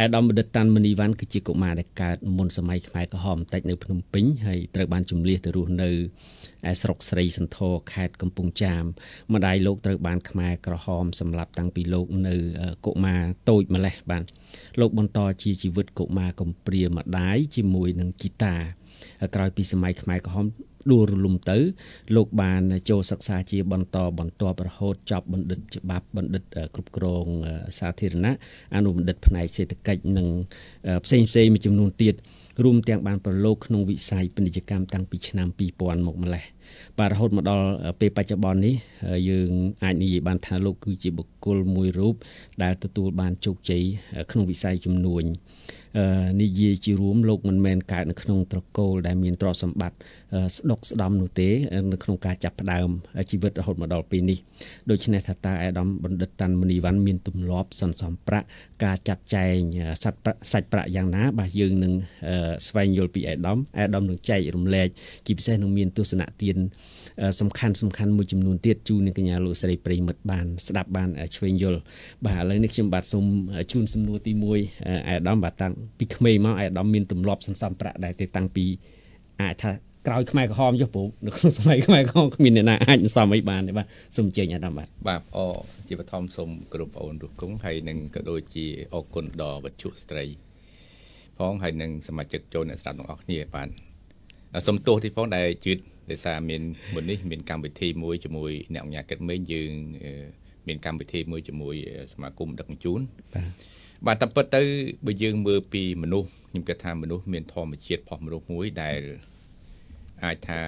អាដាមបណ្ឌិតតាន់មនីវ៉ាន់គឺជាកុមារដែលកើតមុនសម័យខ្មែរក្រហមបន្តិចនៅភ្នំពេញហើយត្រូវបានជំលៀសទៅរស់នៅឯស្រុកស្រីសន្ធរខេត្តកំពង់ចាម ម្ដាយលោកត្រូវបានខ្មែរក្រហម សម្លាប់តាំងពីលោកនៅកុមារតូចម្លេះបាន លោកបន្តជាជីវិតកុមារកំព្រាម្ដាយជាមួយនឹងជីតាក្រោយពីសម័យខ្មែរក្រហមដួលរលំទៅ លោកបាន ចូលសិក្សាជាបន្តបន្ទាប់រហូតចប់បណ្ឌិតច្បាប់បណ្ឌិតគ្រប់គ្រងសាធារណៈអនុបណ្ឌិត ផ្នែកសេដ្ឋកិច្ចនិងផ្សេងផ្សេងមួយចំនួនទៀតរួមទាំងបានប្រឡូកក្នុងវិស័យពាណិជ្ជកម្មតាំងពីឆ្នាំ2000មកម្ល៉េះបាទរហូតមកដល់ពេលបច្ចុប្បន្ននេះយើងអាចនិយាយបានថាលោកគឺជាបុគ្គលមួយរូបដែលទទួលបានជោគជ័យក្នុងវិស័យជំនួញនិយាយជារួមលោកមិនមែនកើតនៅក្នុងត្រកូលដែលមានទ្រព្យសម្បត្តិស្ដុកស្ដំនោះទេនៅក្នុងការចាប់ផ្ដើមជីវិតរហូតមកដល់ពេលនេះដូច្នេះថាតាអេដាមបណ្ឌិតតាន់មនីវ៉ាន់មានទម្លាប់សន្សំប្រាក់ការចាត់ចែងសាច់ប្រាក់សាច់ប្រាក់យ៉ាងណាបាទយើងនឹងស្វែងយល់ពីអេដាមអេដាមនឹងចែករំលែកជាពិសេសនឹងមានទស្សនៈទានសំខាន់សំខាន់មួយចំនួនទៀតជូននឹងកញ្ញាលោកស្រីប្រិមិត្តបានស្ដាប់បានឆ្វេងយល់បាទឥឡូវនេះខ្ញុំបាទសូមជូនសំណួរទី1អាយដាមបាទតាំងពីក្មេងមកអាយដាមមានទម្លាប់សន្សំប្រាក់ដែរទេតាំងពីអាចថាក្រោយខ្មែរក្រហមចុះព្រោះនៅក្នុងសម័យខ្មែរក្រហមគ្មានអ្នកណាអាចសំអីបានទេបាទសូមអញ្ជើញអាដាមបាទបាទអជាបឋមសូមគោរពអូនរស់គង់ហើយនឹងក៏ដូចជាអរគុណដល់វត្ថុស្ត្រីផងហើយនឹងសមាជិកចូលអ្នកស្ដាប់ទាំងអស់គ្នាបាទសូមទោសទីផងដែលជឿដោយសារមានមុននេះមានកម្មវិធីមួយជាមួយអ្នកអញ្ញាកិតមេងយើងមានកម្មវិធីមួយជាមួយសមាគមដឹកជញ្ជូន បាទបាទតែពិតទៅបើយើងមើលពីមនុស្សខ្ញុំគិតថាមនុស្សមាន ធម្មជាតិផុសមនុស្សមួយដែលអាចថា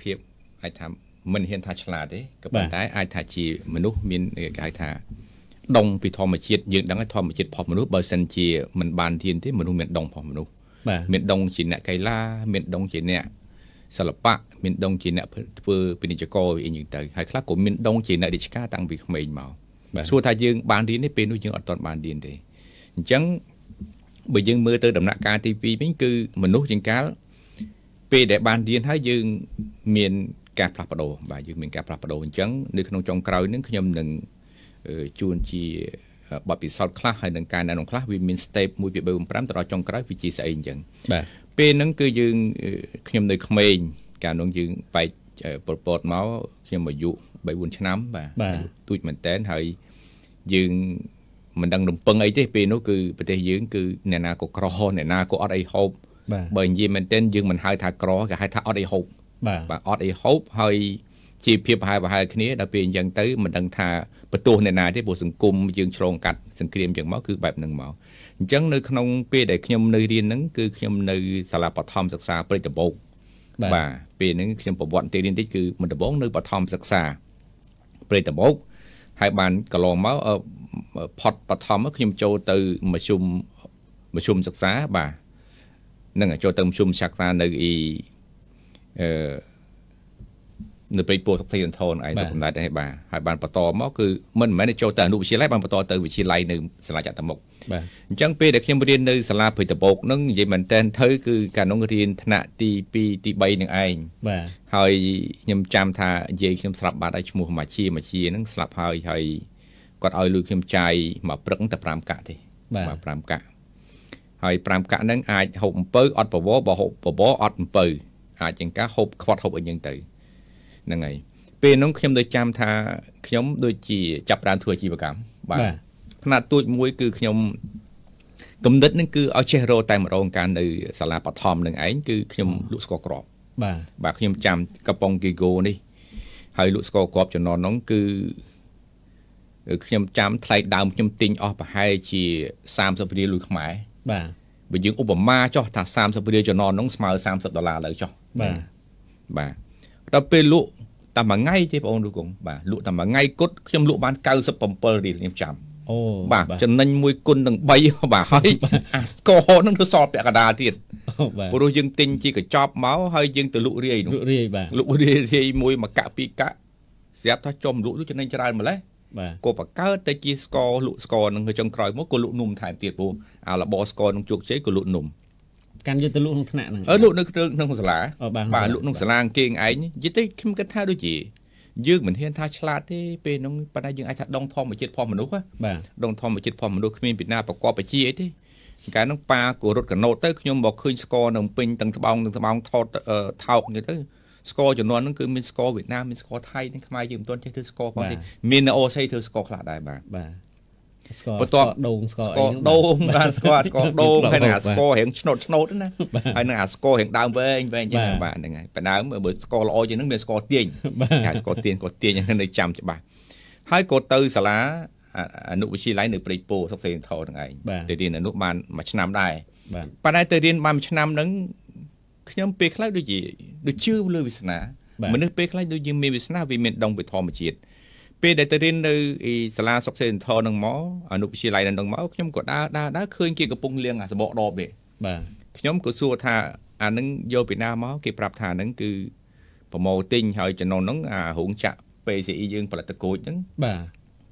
ភាពអាចថាមិនហ៊ានថាឆ្លាតទេក៏ប៉ុន្តែអាចថាជាមនុស្សមានគេហៅថាដងពីធម្មជាតិយើងដឹងថាធម្មជាតិផុសមនុស្សបើសិនជាមិនបានធានទេមនុស្សមានដងផុសមនុស្សមានដងជាអ្នកកីឡា មានដងជាអ្នកសិល្បៈមាន ដងជាអ្នកធ្វើពាណិជ្ជករអីហ្នឹងទៅហើយខ្លះក៏មានដងជាអ្នករាជការតាំងពីក្មេងមកសួរថាយើង បានរៀនទេពេលនោះយើងអត់ទាន់បានរៀនទេអញ្ចឹងបើយើងមើលទៅដំណាក់កាលទី2វិញគឺមនុស្សជាងកាលពេលដែលបានរៀនហើយយើង មានការផ្លាស់ប្ដូរបាទយើងមានការផ្លាស់ប្ដូរអញ្ចឹងនៅក្នុងចុងក្រោយនឹងខ្ញុំនឹងជួនជាបទពិសោធន៍ខ្លះហើយនឹងការណែនាំខ្លះវាមាន step 1 2 3 4 5ទៅដល់ចុងក្រោយវាជាស្អីអញ្ចឹងបាទពេលហ្នឹងគឺយើងខ្ញុំនៅក្មេងកាលនោះយើងបែកពលពតមកខ្ញុំអាយុ3 4ឆ្នាំបាទទូចមែនតែនហើយយើងមិនដឹងរំពឹងអីទេពេលនោះគឺប្រទេសយើងគឺអ្នកណាក៏ក្រអ្នកណាក៏អត់អីហូបបើនិយាយមែនទែនយើងមិនហៅថាក្រគេហៅថាអត់អីហូបបាទអត់អីហូបហើយជាភាពប្រហែលប្រហែលគ្នាដល់ពេលអញ្ចឹងទៅមិនដឹងថាបន្ទោសអ្នកណាទេព្រោះសង្គមយើងឆ្លងកាត់សង្គ្រាមយ៉ាងមកគឺបែបហ្នឹងមកអញ្ចឹងនៅ ក្នុងពេលដែលខ្ញុំនៅរៀនហ្នឹងគឺខ្ញុំនៅសាលាបឋមសិក្សាព្រៃដំបូកបាទពេលហ្នឹងខ្ញុំប្រវត្តិបន្តិចរៀនតិចគឺមុនដំបូងនៅបឋមសិក្សាព្រៃដំបូកហើយបានកន្លងមកផុតបឋមខ្ញុំចូលទៅមជ្ឈុំមជ្ឈុំសិក្សាបាទនឹងចូលទៅមជ្ឈុំសិក្សានៅអ៊ីអឺនៅពេកពោះសីសន្ធនឯងទៅកំណត់ឯងបាទហើយបានបន្តមកគឺមិនមែនចូលទៅអនុវិទ្យាល័យបានបន្ត ទៅវិទ្យាល័យនៅសាលាចតុមុខបាទអញ្ចឹងពេលដែលខ្ញុំរៀននៅសាលាព្រៃត្បូកនឹងនិយាយមែនតើទៅគឺកាលនោះរៀនថ្នាក់ទី2ទី3នឹងឯងបាទហើយខ្ញុំចាំថាយាយខ្ញុំស្លាប់បាត់ហើយឈ្មោះមាជាមាជានឹងស្លាប់ហើយហើយគាត់ឲ្យលុយខ្ញុំចាយមកព្រឹកតែ5កាក់ទេបាទ5កាក់ហើយ5កាក់ហ្នឹងអាចហូបអំពៅអត់ប្រវោបើហូបប្រវោអត់អំពៅអាចជាងការហូបខ្វាត់ហូបអីហ្នឹងទៅហ្នឹងហើយពេលនោះខ្ញុំទៅចាំថាខ្ញុំដូចជាចាប់ផ្ដើមធ្វើអាជីវកម្មបាទផ្នែកទួចមួយគឺ ខ្ញុំគំនិតនឹងគឺឲ្យចេះរកតែម្ដងការនៅសាលាបឋមនឹងឯងគឺខ្ញុំលក់ស្ករគ្រាប់បាទបាទខ្ញុំចាំកំប៉ុងគីហ្គោនេះ ហើយលក់ស្ករគ្រាប់ចំណន់នោះគឺខ្ញុំចាំថ្លៃដើម ខ្ញុំទិញអស់ប្រហែលជា30រៀលលុយខ្មែរបាទបើយើងឧបមាចោះថា30រៀលចំណន់នោះស្មើ30ដុល្លារលើចោះបាទបាទដល់ពេលលក់តាមមួយថ្ងៃទេបងអូនលោកគង់បាទលក់តាមមួយថ្ងៃគត់ខ្ញុំលក់បាន97រៀលខ្ញុំចាំអូបាទចំណេញមួយគុណនឹង3បាទហើយអាស្គរនឹងទៅសល់ពាក់កណ្ដាលទៀតព្រោះយើងទិញជាកញ្ចប់មកហើយយើងទៅលក់រាយនោះលក់រាយបាទលក់រាយរាយមួយមកកាក់ពីកាក់ស្រាប់ថាចំលក់នោះចំណេញច្រើនម្ល៉េះបាទក៏បង្កើតទៅជាស្គរលក់ស្គរនឹងចុងក្រោយមកក៏លក់នំថែមទៀតព្រោះអារបរស្គរនឹងជោគជ័យក៏លក់នំកាន់យកទៅលក់ក្នុងថ្នាក់ហ្នឹងអឺលក់នៅក្នុងសាលាបាទលក់ក្នុងសាលាអង្គេងឯងនិយាយទៅខ្ញុំគិតថាដូចជាយើងមិនហ៊ានថាឆ្លាតទេពេលហ្នឹងប៉ុន្តែយើងអាចថាដងធម្មជាតិផងមនុស្សបាទដងធម្មជាតិផងមនុស្សគ្មានពីណាប្រកបបជាអីទេកាលហ្នឹងប៉ាក៏រត់កណូតទៅខ្ញុំមកឃើញស្គរនៅពេញទាំងត្បោងទាំងត្បោងថតថោកនេះទៅស្គរចំនួនហ្នឹងគឺមានស្គរវៀតណាមមានស្គរថៃនិងខ្មែរយើងមិនទាន់ចេះធ្វើស្គរផងទេមានអូស័យធ្វើស្គរខ្លះដែរបាទបាទស្គរស្គរដូងស្គរអីដូងបាទស្គរស្គរដូងហើយនឹងអាស្គររៀងឆ្នោតឆ្នោតណាហើយនឹងអាស្គររៀងដើមវែងវែងចឹងបាទហ្នឹងហើយបណ្ដើមបើស្គរល្អជាងហ្នឹងមានស្គរទាញអាស្គរទាញក៏ទាញហ្នឹងនៅចាំច្បាស់ហើយក៏ទៅសាលាអនុវិទ្យាល័យនៅព្រៃពោសុកសេនធរហ្នឹងឯងទៅរៀនអនុបានមួយឆ្នាំដែរបាទប៉ុន្តែទៅរៀនបានមួយឆ្នាំហ្នឹងខ្ញុំពេលខ្លះដូចជាដូចជឿលើវាសនាមនុស្សពេលខ្លះដូចជាមានវាសនាវាមានដងវិធម្មជាតិពេលដែលទៅរៀននៅសាលាសុកសេនធរនឹងមកអនុវិទ្យាល័យនឹងមកខ្ញុំក៏ដើរដើរដើរឃើញគេកំពុងលាងអាសបកដបនេះបាទខ្ញុំក៏សួរថាអានឹងយកពីណាមកគេប្រាប់ថានឹងគឺប្រម៉ូទិញហើយចំណុះហ្នឹងអារោងចក្រ PCE យើងផលិតតកូចហ្នឹងបាទ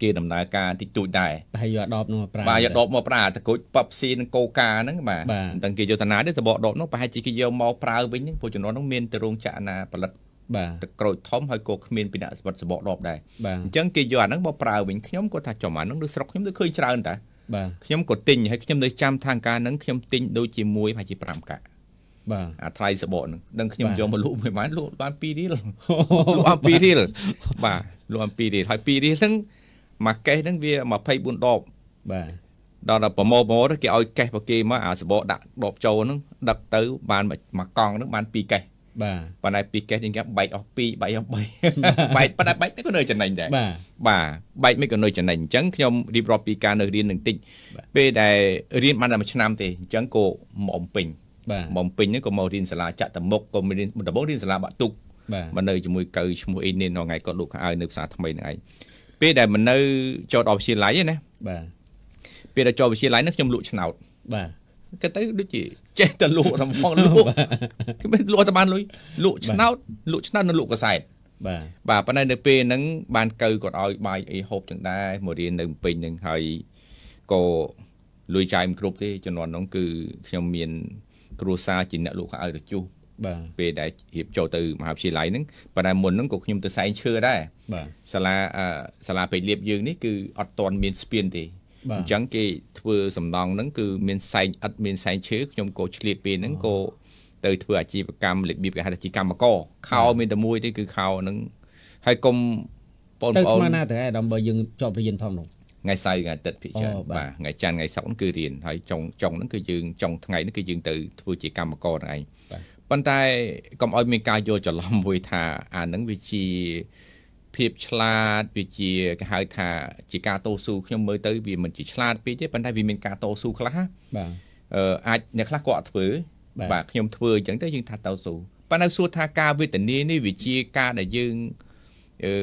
គេដំណើរការតិចតួចដែរហើយយកដបនោះមកប្រើបាទយកដបមកប្រើតកូចប៉បស៊ីនិងកូកាហ្នឹងបាទតែគេយកតាណាទេសបកដបនោះប្រហែលជាគេយកមកប្រើវិញហ្នឹងព្រោះចំណុះហ្នឹងមានតរោងចក្រណាផលិតបាទទឹកក្រូចធំហើយក៏គ្មានពីអ្នកស្វត្តសបកដបដែរអញ្ចឹងគេយកអាហ្នឹងមកប្រើវិញខ្ញុំក៏ថាចំអាហ្នឹងនៅស្រុកខ្ញុំទៅឃើញច្រើនតាបាទខ្ញុំក៏ទិញហើយខ្ញុំនៅចាំທາງការហ្នឹងខ្ញុំទិញដូចជាមួយប្រហែលជា5កាក់បាទអាថ្លៃសបកហ្នឹងដឹងខ្ញុំយកមកលក់មួយម៉ានលក់បាន2រៀលលក់អស់2រៀលបាទលក់អស់2រៀលហើយ2រៀលហ្នឹងមួយកេសហ្នឹងវា24ដបបាទដល់ដល់ប្រម៉ូប្រម៉ូទៅគេឲ្យកេសប្រគេមកអាសបកដាក់ដបចូលហ្នឹងដឹកទៅ បានមួយកង់ហ្នឹងបាន2កេសបាទប៉ុន្តែពីកេសយើងគេបែកអស់2បែកអស់3បែកប៉ុន្តែបែកមិនក៏នៅចំណេញដែរបាទបែកមិនក៏នៅចំណេញអញ្ចឹងខ្ញុំរៀបរាប់ពីការនៅរៀននឹងតិចពេលដែលរៀនបានតែមួយឆ្នាំទេអញ្ចឹងក៏មកអំពេញមកអំពេញហ្នឹងក៏មករៀនសាលាចតមុខក៏រៀនដំបូងរៀនសាលាបាក់ទុកមកនៅជាមួយកៅឈ្មោះអេនេនថ្ងៃគាត់លោកខៅនៅភាសាថ្មីហ្នឹងឯងពេលដែលមិននៅចតអវិទ្យាល័យណាបាទពេលដែលចតវិទ្យាល័យហ្នឹងខ្ញុំលក់ឆ្នោតបាទគេទៅដូចជាចេះតែលក់តែហ្មងលក់គឺមិនលក់តែបានលុយលក់ឆ្នោតលក់ឆ្នោតនិងលក់កសែតបាទបាទប៉ុន្តែនៅពេលហ្នឹងបានកៅគាត់ឲ្យ បាយអីហូបចឹងដែរមករៀននៅពេញហ្នឹងហើយក៏លុយចាយមិនគ្រប់ទេជំនាន់ហ្នឹងគឺខ្ញុំមានគ្រួសារជាអ្នកលក់ខោអាវរជុះបាទពេលដែលរៀបចូលទៅមហាវិទ្យាល័យហ្នឹងប៉ុន្តែមុនហ្នឹងក៏ខ្ញុំទៅសែងឈើដែរបាទសាលាសាលាពេជ្រលៀបយើងនេះគឺអត់ទាន់មានស្ពានទេអញ្ចឹងគេធ្វើសំណងហ្នឹងគឺមានសែងឥតមានសែងឈើខ្ញុំក៏ឆ្លៀតពេលហ្នឹងក៏ទៅ ធ្វើអាជីវកម្មរបៀបគេហៅថាជាកម្មករខោ មានតែមួយទេគឺខោហ្នឹងហើយកុំបងប្អូនទៅថ្មណាទៅឯដើម្បីយើងជាប់រៀនផងនោះថ្ងៃសៅរ៍ថ្ងៃអាទិត្យភិកច្រើនបាទថ្ងៃច័ន្ទថ្ងៃសុក្រហ្នឹងគឺរៀនហើយចុងចុងហ្នឹងគឺយើងចុងថ្ងៃហ្នឹងគឺយើងទៅធ្វើជាកម្មករហ្នឹងឯងប៉ុន្តែកុំឲ្យមានការយល់ច្រឡំមួយថាអាហ្នឹងវាជាភាពឆ្លាតវាជាគេហៅថាជាការតស៊ូខ្ញុំមើលទៅវាមិនជាឆ្លាតពេកទេប៉ុន្តែវាមានការតស៊ូខ្លះបាទអឺអាចអ្នកខ្លះក៏អត់ធ្វើបាទខ្ញុំធ្វើអញ្ចឹងទៅយើងថាតស៊ូប៉ុន្តែសួរថាការវេទនានេះវាជាការដែលយើងអឺ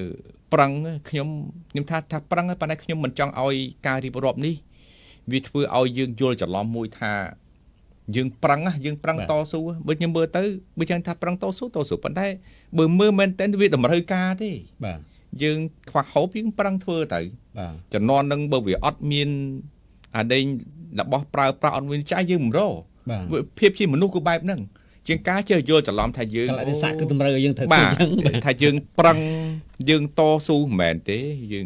ប្រឹងខ្ញុំខ្ញុំថាថាប្រឹងប៉ុន្តែខ្ញុំមិនចង់ឲ្យការរៀបរាប់នេះវាធ្វើឲ្យយើងយល់ច្រឡំមួយថាយើងប្រឹងយើងប្រឹងតស៊ូបើខ្ញុំមើលទៅបើចឹងថាប្រឹងតស៊ូតស៊ូប៉ុន្តែបើមើលមែនតើវាតម្រូវការទេបាទយើងខ្វះហូបយើងប្រឹងធ្វើទៅបាទជំនាន់នឹងបើវាអត់មានអាដេញរបស់ប្រើប្រាស់អត់មានចាស់យើងមិនរភាពជាមនុស្សគឺបែបហ្នឹងជាងការចេះយល់ច្រឡំថាយើងកលៈទេសៈគឺតម្រូវឲ្យយើងត្រូវធ្វើយ៉ាងថាយើងប្រឹងយើងតស៊ូមិនមែនទេយើង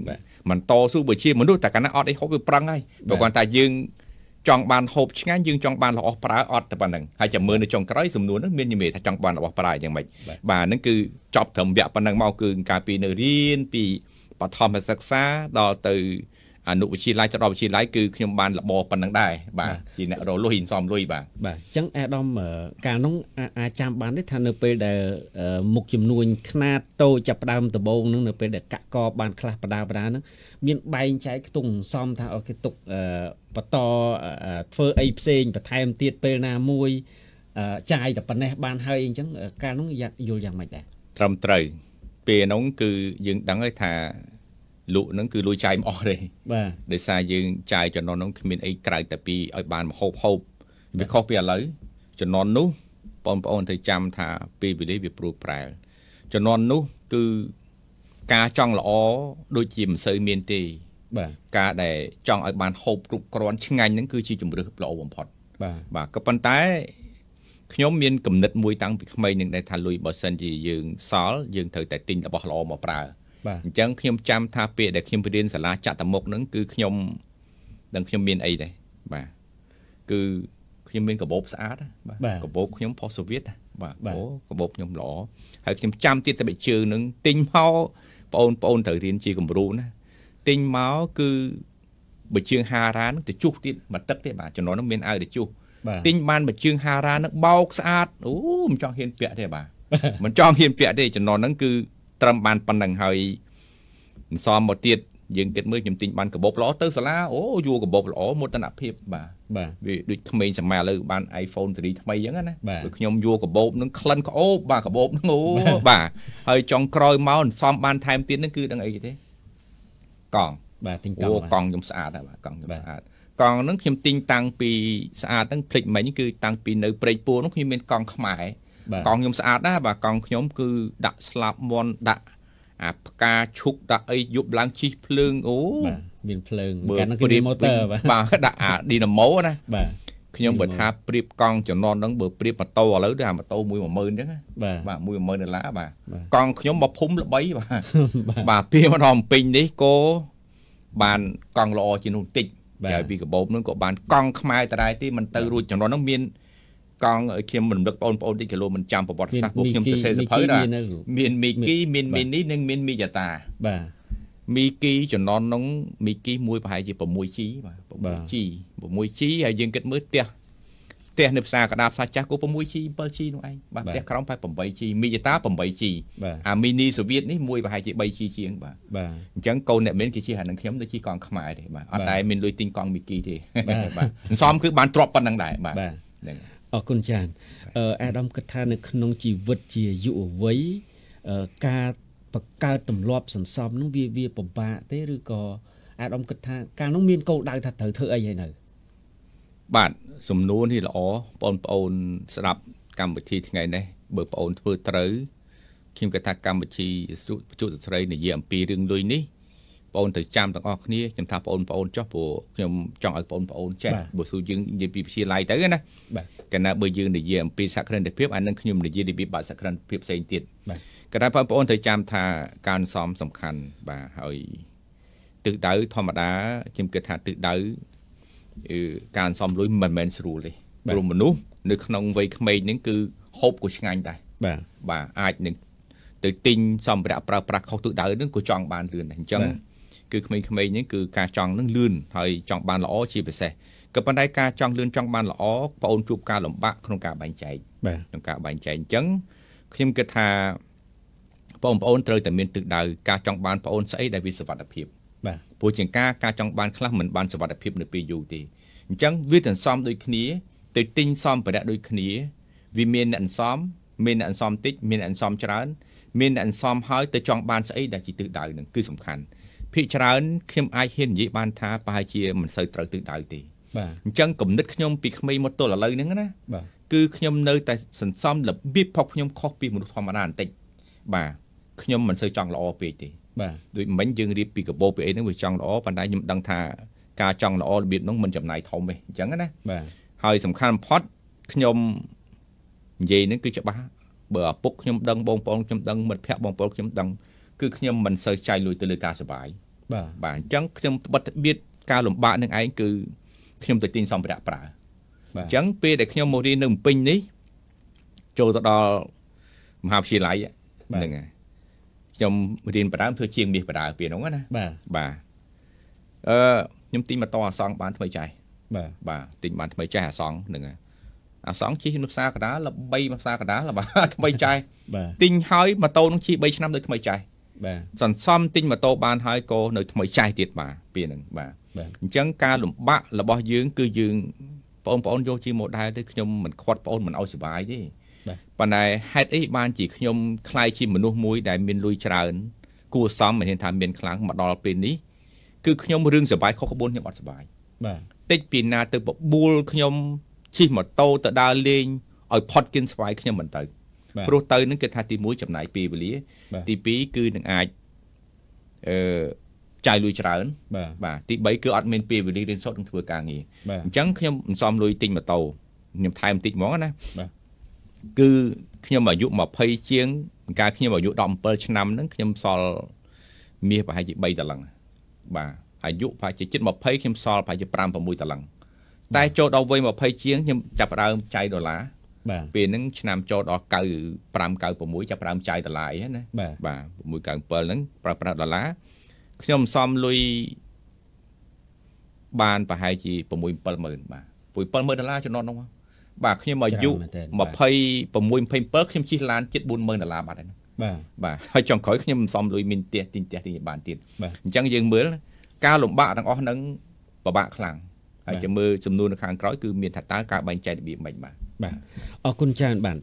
មិនតស៊ូបើជាមនុស្សតែកាលណាអត់អីហូបវាប្រឹងហើយបើគាត់ថាយើងចង់បានហូបឆ្ងាញ់យើងចង់បានរបស់ប្រើអត់តែប៉ុណ្្នឹងហើយចាំមើលនៅចុងក្រោយសំណួរហ្នឹងមាននិយាយថាចង់បានរបស់ប្រើយ៉ាងម៉េចបាទហ្នឹងគឺចប់ត្រឹមវគ្គប៉ុណ្្នឹងមកគឺការពីនៅរៀនពីបឋមសិក្សាដល់ទៅអនុវិទ្យាល័យទៅដល់វិទ្យាល័យគឺខ្ញុំបានលបប៉ុណ្ណឹងដែរបាទជាអ្នករលុយហ៊ីនសំលុយបាទបាទអញ្ចឹងអាដាមកាលនោះអាចចាំបានទេថានៅពេលដែលមុខចំនួនຂະណាតតូចចាប់ផ្ដើមដំបូងនឹងនៅពេលដែលកាក់កបានខ្លះបដាបដានឹងមានបែងចែកខ្ទង់សំថាអូគេទុកបន្តធ្វើអីផ្សេងបន្ថែមទៀតពេលណាមួយចាយតែប៉ុណ្ណេះបានហើយអញ្ចឹងកាលនោះយល់យ៉ាងម៉េចដែរត្រឹមត្រូវពេលនោះគឺយើងដឹងហើយថាលក់ហ្នឹងគឺលុយចាយមិនអស់ទេបាទដោយសារយើងចាយចំណន់ហ្នឹងគ្មាន អីក្រៅតែពីឲ្យបានមហូបហូបវាខុសពីឥឡូវចំណន់នោះបងប្អូនត្រូវចាំថាពេលវេលាវាព្រួយប្រែលចំណន់នោះ គឺការចង់ល្អដូចជាមិនសូវមានទេបាទការដែលចង់ឲ្យបានហូបគ្រប់គ្រាន់ឆ្ងាញ់ហ្នឹងគឺជាជំរើសល្អបំផុតបាទបាទក៏ប៉ុន្តែខ្ញុំមានគំនិតមួយតាំងពីក្មេងនឹងដែលថាលុយបើសិនជាយើងសល់យើងត្រូវតែទិញរបស់ល្អមកប្រើអញ្ចឹងខ្ញុំចាំថាពេលដែលខ្ញុំរៀនសាលាចតមុខហ្នឹងគឺខ្ញុំដឹងខ្ញុំមានអីដែរបាទគឺខ្ញុំមានកបោបស្អាតបាទកបោបខ្ញុំផុសសូវៀតបាទអូកបោបខ្ញុំល្អហើយខ្ញុំចាំទៀតតែបិជើនឹងទិញមកបងប្អូនត្រូវរៀនជាគំរូណាទិញមកគឺបិជើង5រ៉ានឹងទៅជុះទៀតមកទឹកទៀតបាទចំណងនោះមានអាវទៅជុះទិញបានបិជើង5រ៉ានឹងបោកស្អាតអូមិនចង់ហ៊ានពាក់ទេបាទមិនចង់ហ៊ានពាក់ទេចំណងហ្នឹងគឺត្រឹមបានប៉ុណ្្នឹងហើយសំមកទៀតយើងគិតមើលខ្ញុំទិញបានកបបល្អទៅសាលាអូយួរកបបល្អមោទនភាពបាទបាទវាដូចក្មេងសម័យឥឡូវបាន iPhone 3ថ្មីអញ្ចឹងណាដូចខ្ញុំយួរកបបនឹងក្លិនក្អូបបាទកបបហ្នឹងអូបាទហើយចុងក្រោយមកសំបានថែមទៀតហ្នឹងគឺដឹងអីទេកង់បាទទិញកង់អូកង់ខ្ញុំស្អាតបាទកង់ខ្ញុំស្អាតកង់ហ្នឹងខ្ញុំទិញតាំងពីស្អាតហ្នឹងភ្លេចមិញគឺតាំងពីនៅព្រែកពួរហ្នឹងខ្ញុំមានកង់ខ្មែរកង់ខ្ញុំស្អាតណាស់បាទកង់ខ្ញុំគឺដាក់ស្លាប់មន់ដាក់អាផ្កាឈុកដាក់អីយប់ឡើងជីកភ្លើងអូមានភ្លើងកាលនោះគឺម៉ូទ័របាទដាក់អាឌីណាម៉ូណាបាទខ្ញុំបើថាប្រៀបកង់ចំណន់ហ្នឹងបើប្រៀបម៉ូតូឥឡូវទៅអាម៉ូតូមួយ10000អញ្ចឹងបាទមួយ10000ដុល្លារបាទកង់ខ្ញុំមកភូមិល្បីបាទបាទពីម្ដងពេញនេះក៏បានកង់ល្អជាងនោះតិចតែពីកបោបហ្នឹងក៏បានកង់ខ្មែរតរ៉ែទេມັນទៅរួចចំណន់ហ្នឹងមានកង់ខ្ញុំមិនរំលឹកបងប្អូនតិចគីឡូមិនចាំប្រវត្តិសាស្ត្រពួកខ្ញុំទៅសេសភៅដែរមានមីគីមានមីនីនិងមានមីយ៉ាតាបាទមីគីចំណន់នោះមីគីមួយប្រហែលជា 6G បាទ 6G 6G ហើយយើងគិតមើលផ្ទះផ្ទះនៅផ្សារកដាផ្សារចាស់ក៏ 6G 7G នោះឯងបាទផ្ទះក្រោមប្រហែល 8G មីយ៉ាតា 8G អាមីនីសូវៀតនេះមួយប្រហែលជា 3G ជាងបាទបាទអញ្ចឹងកូនអ្នកមានគេជិះហ្នឹងខ្ញុំទៅជិះកង់ខ្មែរទេបាទអត់តែមានលុយទិញកង់មីគីទេបាទសន្សំគឺបានទ្របប៉ុណ្្នឹងដែរបាទហ្នឹងអរគុណច្រើនអាដាមគិតថា នៅក្នុងជីវិតជាយុវវ័យការបង្កើតទម្លាប់សន្សំនឹងវាវាពិបាកទេឬក៏អាដាមគិតថាការនោះមានគោលដៅថាត្រូវធ្វើអីហើយនៅ បាទសំណួរនេះល្អបងប្អូន ស្ដាប់កម្មវិធីថ្ងៃនេះបើបងប្អូនធ្វើត្រូវខ្ញុំគិតថាកម្មវិធីសុជស្ត្រីនិយាយអំពីរឿងលុយនេះបងទៅចាំទាំងអស់គ្នាខ្ញុំថាបងប្អូនចោះព្រោះខ្ញុំចង់ឲ្យបងប្អូនចេះបើស្ូយើងនិយាយពីវិទ្យាល័យទៅណាកាលណាបើយើងនិយាយអំពីសក្តានុភាពអានឹងខ្ញុំនិយាយពីបាត់សក្តានុភាពផ្សេងទៀតកាលណាបងប្អូនត្រូវចាំថាការសំសំខាន់បាទហើយទិសដៅធម្មតាខ្ញុំគិតថាទិសដៅការសំលុយមិនមែនស្រួលទេព្រោះមនុស្សនៅក្នុងវ័យក្មេងហ្នឹងគឺហូបក៏ឆ្ងាញ់ដែរបាទបាទអាចនឹងទៅទិញសម្ភារៈប្រើប្រាស់ខុសទិសដៅហ្នឹងក៏ចង់បានលឿនដែរអញ្ចឹងបាទគឺក្មេងៗហ្នឹងគឺការចង់នឹងលឿនហើយចង់បានល្អជាពិសេសក៏ប៉ុន្តែការចង់លឿនចង់បាន ល្អប្អូនជួបការលំបាកក្នុងការបែងចែកក្នុងការបែងចែកអញ្ចឹងខ្ញុំគិតថាបងប្អូនត្រូវតែមានទិសដៅការចង់បានប្អូនស្អីដែលវាសុវត្ថិភាពបាទព្រោះជាការការចង់បានខ្លះមិនបានសុវត្ថិភាពនៅពេលយូរទេអញ្ចឹងវាទាំងសមដូចគ្នាទៅទិញសម្ភារៈដូចគ្នាវាមានអ្នកអន្សមមានអ្នកអន្សមតិចមានអ្នកអន្សមច្រើន មានអ្នកអន្សមហើយទៅចង់បានស្អីដែលជាទិសដៅនឹងគឺសំខាន់ភាគច្រើនខ្ញុំអាចហ៊ាននិយាយបានថាប្រហែលជាមិនសូវត្រូវទិសដៅទេបាទអញ្ចឹងគំនិតខ្ញុំពីក្មេងមកទល់ឥឡូវហ្នឹងណាបាទគឺខ្ញុំនៅតែសន្សំរបៀបផុសខ្ញុំខុសពីមនុស្សធម្មតាបន្តិចបាទខ្ញុំមិនសូវចង់ល្អពេកទេបាទដូចមិញយើងរៀបពីកបោពីអីហ្នឹងវាចង់ល្អប៉ុន្តែខ្ញុំដឹងថាការចង់ល្អរបៀបហ្នឹងមិនចំណាយធំទេអញ្ចឹងណាបាទហើយសំខាន់បំផុតខ្ញុំនិយាយហ្នឹងគឺច្បាស់បើឪពុកខ្ញុំដឹងបងប្អូនខ្ញុំដឹងមិត្តភ័ក្តិបងប្អូនខ្ញុំដឹងគឺខ្ញុំមិនសូវចៃលួចទៅលើការសុបាយបាទបាទអញ្ចឹងខ្ញុំបិទបៀតការលំបាកនឹងឯងគឺខ្ញុំទៅទិញសម្ភារៈប្រើអញ្ចឹងពេលដែលខ្ញុំមករៀននៅភ្នំពេញនេះចូលទៅដល់មហាវិទ្យាល័យហ្នឹងហើយខ្ញុំរៀនបដើមធ្វើជាងមាសបដើមពេលហ្នឹងណាបាទបាទអឺខ្ញុំទិញម៉ូតូអសងបានថ្មីចាស់បាទបាទទិញបានថ្មីចាស់អសងហ្នឹងហើយអសងជិះនៅផ្សារកដាលល្បីផ្សារកដាលល្បីថ្មីចាស់ទិញហើយម៉ូតូនឹងជិះ3ឆ្នាំនៅថ្មីចាស់បាទសន្សំទិញម៉ូតូបានហើយក៏នៅថ្មីចាស់ទៀតបាទពីហ្នឹងបាទអញ្ចឹងការលំបាករបស់យើងគឺយើងបងប្អូនយកជា model ទៅខ្ញុំមិនខ្វាត់បងមិនឲ្យសុបាយទេប៉ុន្តែហេតុអីបានជាខ្ញុំខ្លាយជាមនុស្សមួយដែលមានលុយច្រើន គួរសមមិនហ៊ានថាមានខ្លាំងមកដល់ពេលនេះគឺខ្ញុំរឿងសុបាយខុសក្បួនខ្ញុំអត់សុបាយបាទតិចពីណាទៅបបួលខ្ញុំជិះម៉ូតូទៅដើរលេងឲ្យផុតគិនស្វាយខ្ញុំមិនទៅបាទព្រោះទៅនឹងគេថាទី1ចំណាយពេលវេលា ទី2គឺនឹងអាចអឺចាយលុយច្រើនបាទទី3គឺអត់មានពេលវេលារៀនសូត្រនឹងធ្វើការងារអញ្ចឹងខ្ញុំមិនសមលុយទិញម៉ូតូខ្ញុំថែមបន្តិចហ្មងណាគឺខ្ញុំអាយុ20ជាងការខ្ញុំអាយុ17ឆ្នាំហ្នឹងខ្ញុំសល់មាសប្រហែលជា3តលឹងបាទអាយុប្រហែលជាជិត20ខ្ញុំសល់ប្រហែលជា5 6តលឹងតែចូលដល់វ័យ20ជាងខ្ញុំចាប់ផ្ដើមចាយដុល្លារពេលហ្នឹងឆ្នាំចូលដល់95 96ចាប់ប្រើចាយដុល្លារហ្នឹងណាបាទ697ហ្នឹងប្រើប្រាស់ដុល្លារខ្ញុំសំលុយបានប្រហែលជា6 70000បាទ67000ដុល្លារចំណុចនោះបាទខ្ញុំអាយុ26 27ខ្ញុំជិះឡានជិត40000ដុល្លារបាត់ហើយបាទបាទហើយចុងក្រោយខ្ញុំសំលុយមានផ្ទះទិញផ្ទះទិញបានទៀតអញ្ចឹងយើងមើលការលំបាកទាំងអស់ហ្នឹងពិបាកខ្លាំងហើយចាំមើលចំនួននៅខាងក្រោយគឺមានថាតើការបែងចែករបៀបម៉េចបាទបាទអរគុណច្រើនបាទ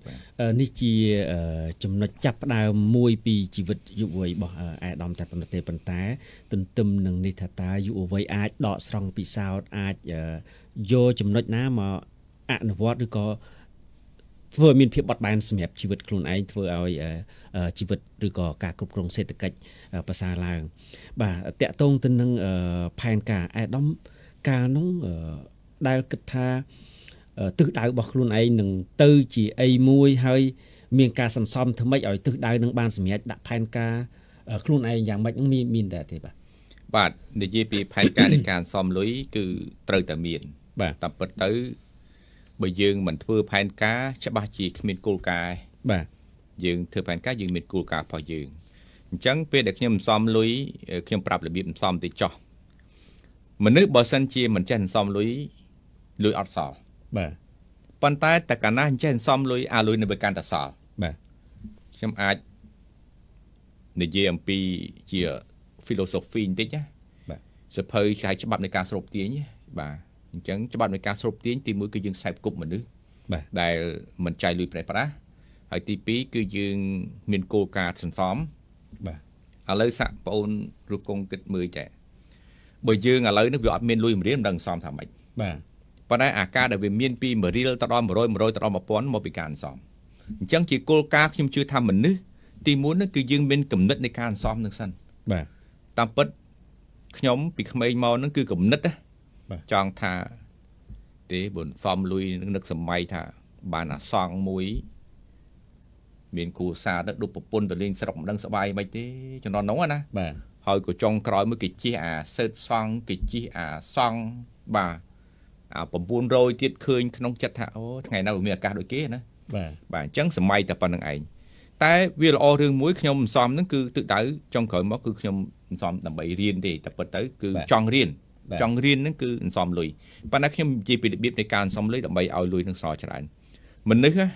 នេះជាចំណុចចាប់ផ្ដើមមួយពីជីវិតយុវវ័យរបស់អាដាមតែប៉ុណ្ណោះទេប៉ុន្តែទន្ទឹមនឹងនេះថាតើយុវវ័យអាចដកស្រង់ពិសោធន៍អាចយកចំណុចណាមកអនុវត្តឬក៏ធ្វើឲ្យមានភាពបត់បែនសម្រាប់ជីវិតខ្លួនឯងធ្វើឲ្យជីវិតឬក៏ការគ្រប់គ្រងសេដ្ឋកិច្ចប្រសើរឡើងបាទតកតងទៅនឹងផែនការអេដាមការនោះដែលគិតថាទិសដៅរបស់ខ្លួនឯងនឹងទៅជាអីមួយហើយមានការសន្សំថ្មីឲ្យទិសដៅនឹងបានសម្រេចដាក់ផែនការខ្លួនឯងយ៉ាងម៉េចមានមានតែទេបាទបាទនិយាយពីផែនការនៃការសំលុយគឺត្រូវតែមាន បាទតាមពិតទៅបើយើងមិនធ្វើផែនការច្បាស់ជាគ្មានគោលការណ៍បាទយើងធ្វើផែនការយើងមានគោលការណ៍របស់យើងអញ្ចឹងពេលដែលខ្ញុំសំលុយខ្ញុំប្រាប់របៀបសំតិចចោះមនុស្សបើសិនជាមិនចេះសំលុយលុយអត់សល់បាទប៉ុន្តែតកាលណាអញ្ចឹងសំលុយអាលុយនៅពេលកាន់តសល់បាទខ្ញុំអាចនិយាយអំពីជា philosophy បន្តិចណាបាទសភៅហៅច្បាប់នៃការស្រូបទាញបាទអញ្ចឹងច្បាប់នៃការស្រូបទាញទី1គឺយើងខ្សែគប់មនុស្សបាទដែលមិនចាយលុយប្រេះប្រាស់ហើយទី2គឺយើងមានគោលការណ៍សន្សំបាទឥឡូវសាក់បងអូនរូបគង់គិតមើលចែបើយើងឥឡូវនេះវាអត់មានលុយម្រាមមិនដឹងសន្សំថាម៉េចបាទប៉ុន្តែអាការដែលវាមានពី1រៀលទៅដល់100 100ទៅដល់1000មកពីការអន្សំអញ្ចឹងជាគោលការណ៍ខ្ញុំជឿថាមនុស្សទីមួយនោះគឺយើងមានគំនិតនៃការអន្សំនឹងសិនបាទតាមពិតខ្ញុំ ពីក្មេងមកនឹងគឺគំនិតចង់ថាទេបុនសំលុយនឹកសម័យថា បានអាសង់មួយមានគូសាទៅឌុបប្រពន្ធទៅលេងស្រុកមិនដឹងសបាយមិនទេចំណត់នោះណាបាទហើយក៏ចុងក្រោយមួយគេជិះអាសើតសង់គេជិះអាសង់បាទ900ទៀតឃើញក្នុងចិត្តថាអូថ្ងៃណាវាមានឱកាសដូចគេណាបាទបាទអញ្ចឹងសម័យតែប៉ុណ្្នឹងឯងតែវាល្អរឿងមួយខ្ញុំមិនសមហ្នឹងគឺទិដៅចុងក្រោយមកគឺខ្ញុំមិនសមដើម្បីរៀនទេតែពិតទៅគឺចង់រៀនចង់រៀនហ្នឹងគឺមិនសមលុយប៉ុន្តែខ្ញុំនិយាយពីរបៀបនៃការសមលុយដើម្បីឲ្យលុយនឹងសល់ច្រើនមនុស្សឥ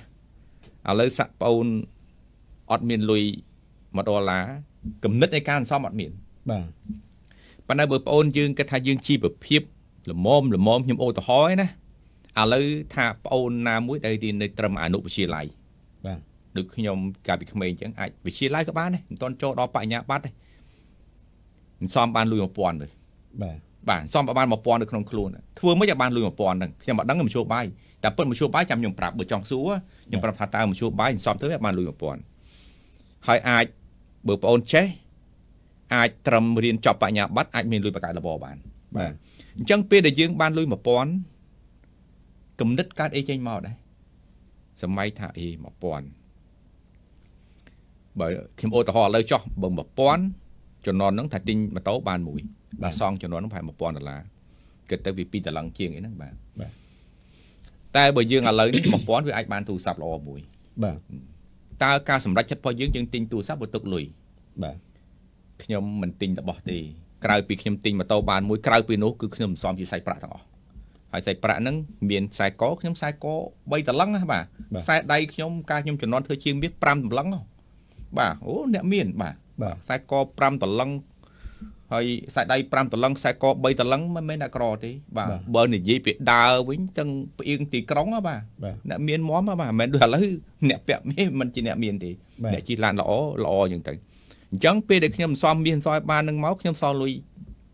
ឡូវសាក់ប្អូនអត់មានលុយ1ដុល្លារគំនិតនៃការអន្សំអត់មានបាទប៉ុន្តែបើប្អូនយើងគិតថាយើងជីវភាពល្មមល្មមខ្ញុំឧទាហរណ៍ឯណាឥឡូវថាប្អូនណាមួយ ដែលទីនៅត្រឹមអនុវិទ្យាល័យបាទដូចខ្ញុំកាលពីក្មេងអញ្ចឹងអាចវិទ្យាល័យក៏បានដែរមិនទាន់ចូលដល់បញ្ញាបត្រទេមិនសមបានលុយ1000ទេបាទបាទសមបាន1000នៅក្នុងខ្លួនធ្វើមិនឲ្យបានលុយ1000ហ្នឹងខ្ញុំមិនដឹងមធ្យោបាយតែពិតមធ្យោបាយចាំខ្ញុំប្រាប់បើចង់សួរខ្ញុំប្រាប់ថាតើមធ្យោបាយសមធ្វើឲ្យបានលុយ1000ហើយអាចបើប្អូនចេះអាចត្រឹមរៀនចប់បញ្ញាបត្រអាចមានលុយបង្កើតរបរបានបាទអញ្ចឹងពេលដែលយើងបានលុយ1000គំនិតកើតអីចេញមកដែរសម័យថាអេ1000បើខ្ញុំឧទាហរណ៍ឥឡូវចោះបើ1000ចំនួនហ្នឹងថាទិញម៉ូតូបានមួយបាទសងចំនួនហ្នឹងប្រហែល1000ដុល្លារគិតទៅវា2ដុល្លារជាងអីហ្នឹងបាទបាទតែបើយើងឥឡូវនេះ1000វាអាចបានទូរស័ព្ទល្អមួយបាទតើការសម្រេចចិត្តរបស់យើងយើងទិញទូរស័ព្ទបើទុកលុយបាទខ្ញុំមិនទិញរបស់ទេក្រៅពីខ្ញុំទិញម៉ូតូបានមួយក្រៅពីនោះគឺខ្ញុំមិនសមជាសាច់ប្រាក់ទាំងអស់ហើយសាច់ប្រាក់ហ្នឹងមានខ្សែកខ្ញុំខ្សែក3តលឹងណាបាទខ្សែដៃខ្ញុំការខ្ញុំចំនួនធ្វើជាងមាស5តលឹងបាទអូអ្នកមានបាទខ្សែក5តលឹងហើយខ្សែដៃ5តលឹងខ្សែក3តលឹងមិនមែនតែក្រទេបាទបើនិយាយពីដើរវិញទាំងផ្អៀងទីក្រុងបាទអ្នកមានមមបាទមិនមែនដូចឥឡូវអ្នកពាក់មាសមិនជាអ្នកមានទេអ្នកជិះឡានល្អល្អអញ្ចឹងទៅអញ្ចឹងពេលដែលខ្ញុំសំមាសសឲ្យបាននឹងមកខ្ញុំសល់លុយ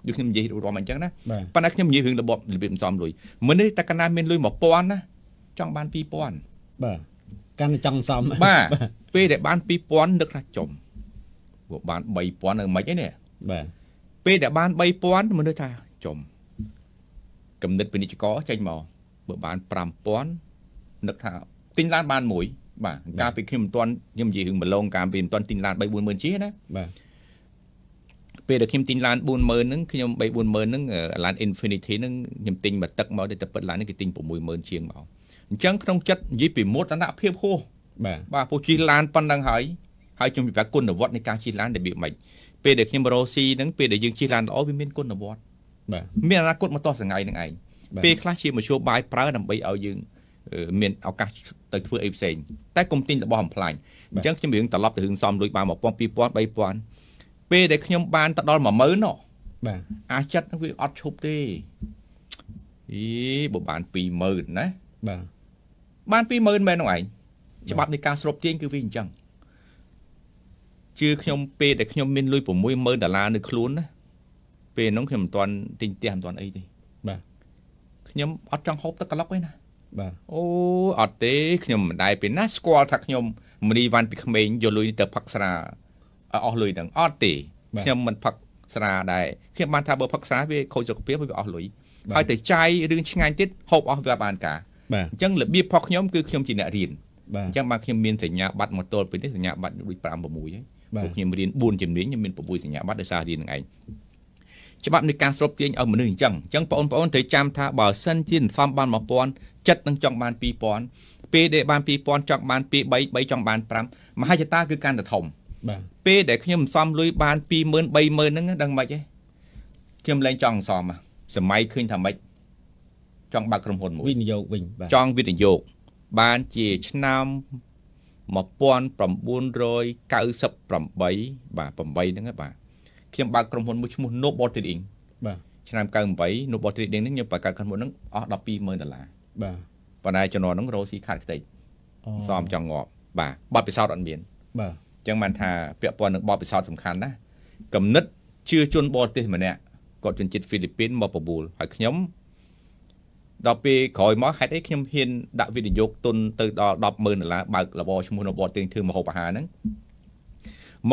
ដូចខ្ញុំនិយាយរួមអញ្ចឹងណាប៉ុន្តែខ្ញុំនិយាយរឿងរបបរបៀបសំលុយមនុស្សតែកណាមានលុយ1000ណាចង់បាន2000បាទកាន់ចង់សំបាទពេលដែលបាន2000នឹកថាចំព្រោះបាន3000នៅមិនអីនេះបាទពេលដែលបាន3000មនុស្សថាចំកំណត់ពាណិជ្ជករចេញមកបើបាន5000នឹកថាទិញឡានបានមួយបាទកាលពីខ្ញុំមិនទាន់ខ្ញុំនិយាយរឿងម្លងកាលពីមិនទាន់ទិញឡាន3 40000ជាណាបាទពេលដែលខ្ញុំទិញឡាន40000ហ្នឹងខ្ញុំ3 40000ហ្នឹងឡាន Infinity ហ្នឹងខ្ញុំទិញមកទឹកមកតែពិតឡាននេះគេទិញ60000ជាងមកអញ្ចឹងក្នុងចិត្តនិយាយពីមោទនភាពហោះបាទបាទពោះជិះឡានប៉ុណ្ណឹងហើយហើយខ្ញុំពិបាកគុណវត្តនៃការជិះឡានរបៀបម៉េចពេលដែលខ្ញុំរោស៊ីហ្នឹងពេលដែលយើងជិះឡានល្អវាមានគុណវត្តបាទមានអនាគតមកតោះសងៃនឹងឯងពេលខ្លះជាមធ្យោបាយប្រើដើម្បីឲ្យយើងមានឱកាសទៅធ្វើអីផ្សេងតែកុំទិញរបស់អំផ្លាញអញ្ចឹងខ្ញុំរៀងត្រឡប់ទៅរឿងសំលួយបាន1000 2000 3000ពេលដែលខ្ញុំបានទៅដល់10000ណោះបាទអាចិតនឹងវាអត់ឈប់ទេអីបើបាន20000ណាបាទបាន20000មែនហ្នឹងឯងច្បាប់នៃការស្រូបទាញគឺវាអញ្ចឹងជឿខ្ញុំពេលដែលខ្ញុំមានលុយ60000ដុល្លារនៅខ្លួនណាពេលហ្នឹងខ្ញុំមិនទាន់ទិញផ្ទះមិនទាន់អីទេបាទខ្ញុំអត់ចង់ហូបទឹកកន្លុកទេណាបាទអូអត់ទេខ្ញុំមិនដែរពេលណាស្គាល់ថាខ្ញុំមនីវ៉ាន់ពីក្មេងយកលុយនេះទៅផឹកស្រាអស់លុយហ្នឹងអត់ទេខ្ញុំមិនផឹកស្រាដែរខ្ញុំបានថាបើផឹកស្រាវាខូចសុខភាពវាអស់លុយហើយទៅចាយរឿងឆ្ងាញ់ទៀតហូបអស់វាបានការអញ្ចឹងរបៀបផុសខ្ញុំគឺខ្ញុំជាអ្នករៀនអញ្ចឹងបាទខ្ញុំមានសញ្ញាបត្រមកទល់ពេលនេះសញ្ញាបត្រដូច5 6ហើយពួកខ្ញុំរៀន4ជំនាញខ្ញុំមាន6សញ្ញាបត្រដោយសាររៀននឹងឯងច្បាប់នៃការស្រូបទាញឲ្យមនុស្សអញ្ចឹងអញ្ចឹងបងប្អូនត្រូវចាំថាបើសិនជាសន្សំបាន1000ចិត្តនឹងចង់បាន2000ពេលដែលបាន2000ចង់បាន2 3 3ចង់បាន5មហិច្ឆតាគឺកាន់តែធំបាទពេលដែលខ្ញុំសន្សំលុយបាន20000 30000ហ្នឹងដឹងមិនទេខ្ញុំលែងចង់សន្សំសម័យឃើញថាម៉េចចង់បើកក្រុមហ៊ុនមួយវិនិយោគវិញបាទចង់វិនិយោគបានជាឆ្នាំ1998បាទ8ហ្នឹងបាទខ្ញុំបើកក្រុមហ៊ុនមួយឈ្មោះ Noble Trading បាទឆ្នាំ98 Noble Trading នេះខ្ញុំបើកក្រុមហ៊ុនហ្នឹងអស់120000ដុល្លារបាទប៉ុន្តែជំនាន់ហ្នឹងរោស៊ីខាត់ខ្ទេចសំចង់ងាប់បាទបទពិសោធន៍អត់មានបាទអញ្ចឹងបានថាពាក់ព័ន្ធនឹងបទពិសោធន៍សំខាន់ណាគំនិតជឿជនបរទេសម្នាក់គាត់ជនជាតិហ្វីលីពីនមកបបួលហើយខ្ញុំដល់ពេលក្រោយមកហេតុអីខ្ញុំហ៊ាន ដាក់វិនិយោគទុនទៅដល់100000ដុល្លារបើករបរឈ្មោះរបរទៀងធ្វើមហូបអាហារហ្នឹង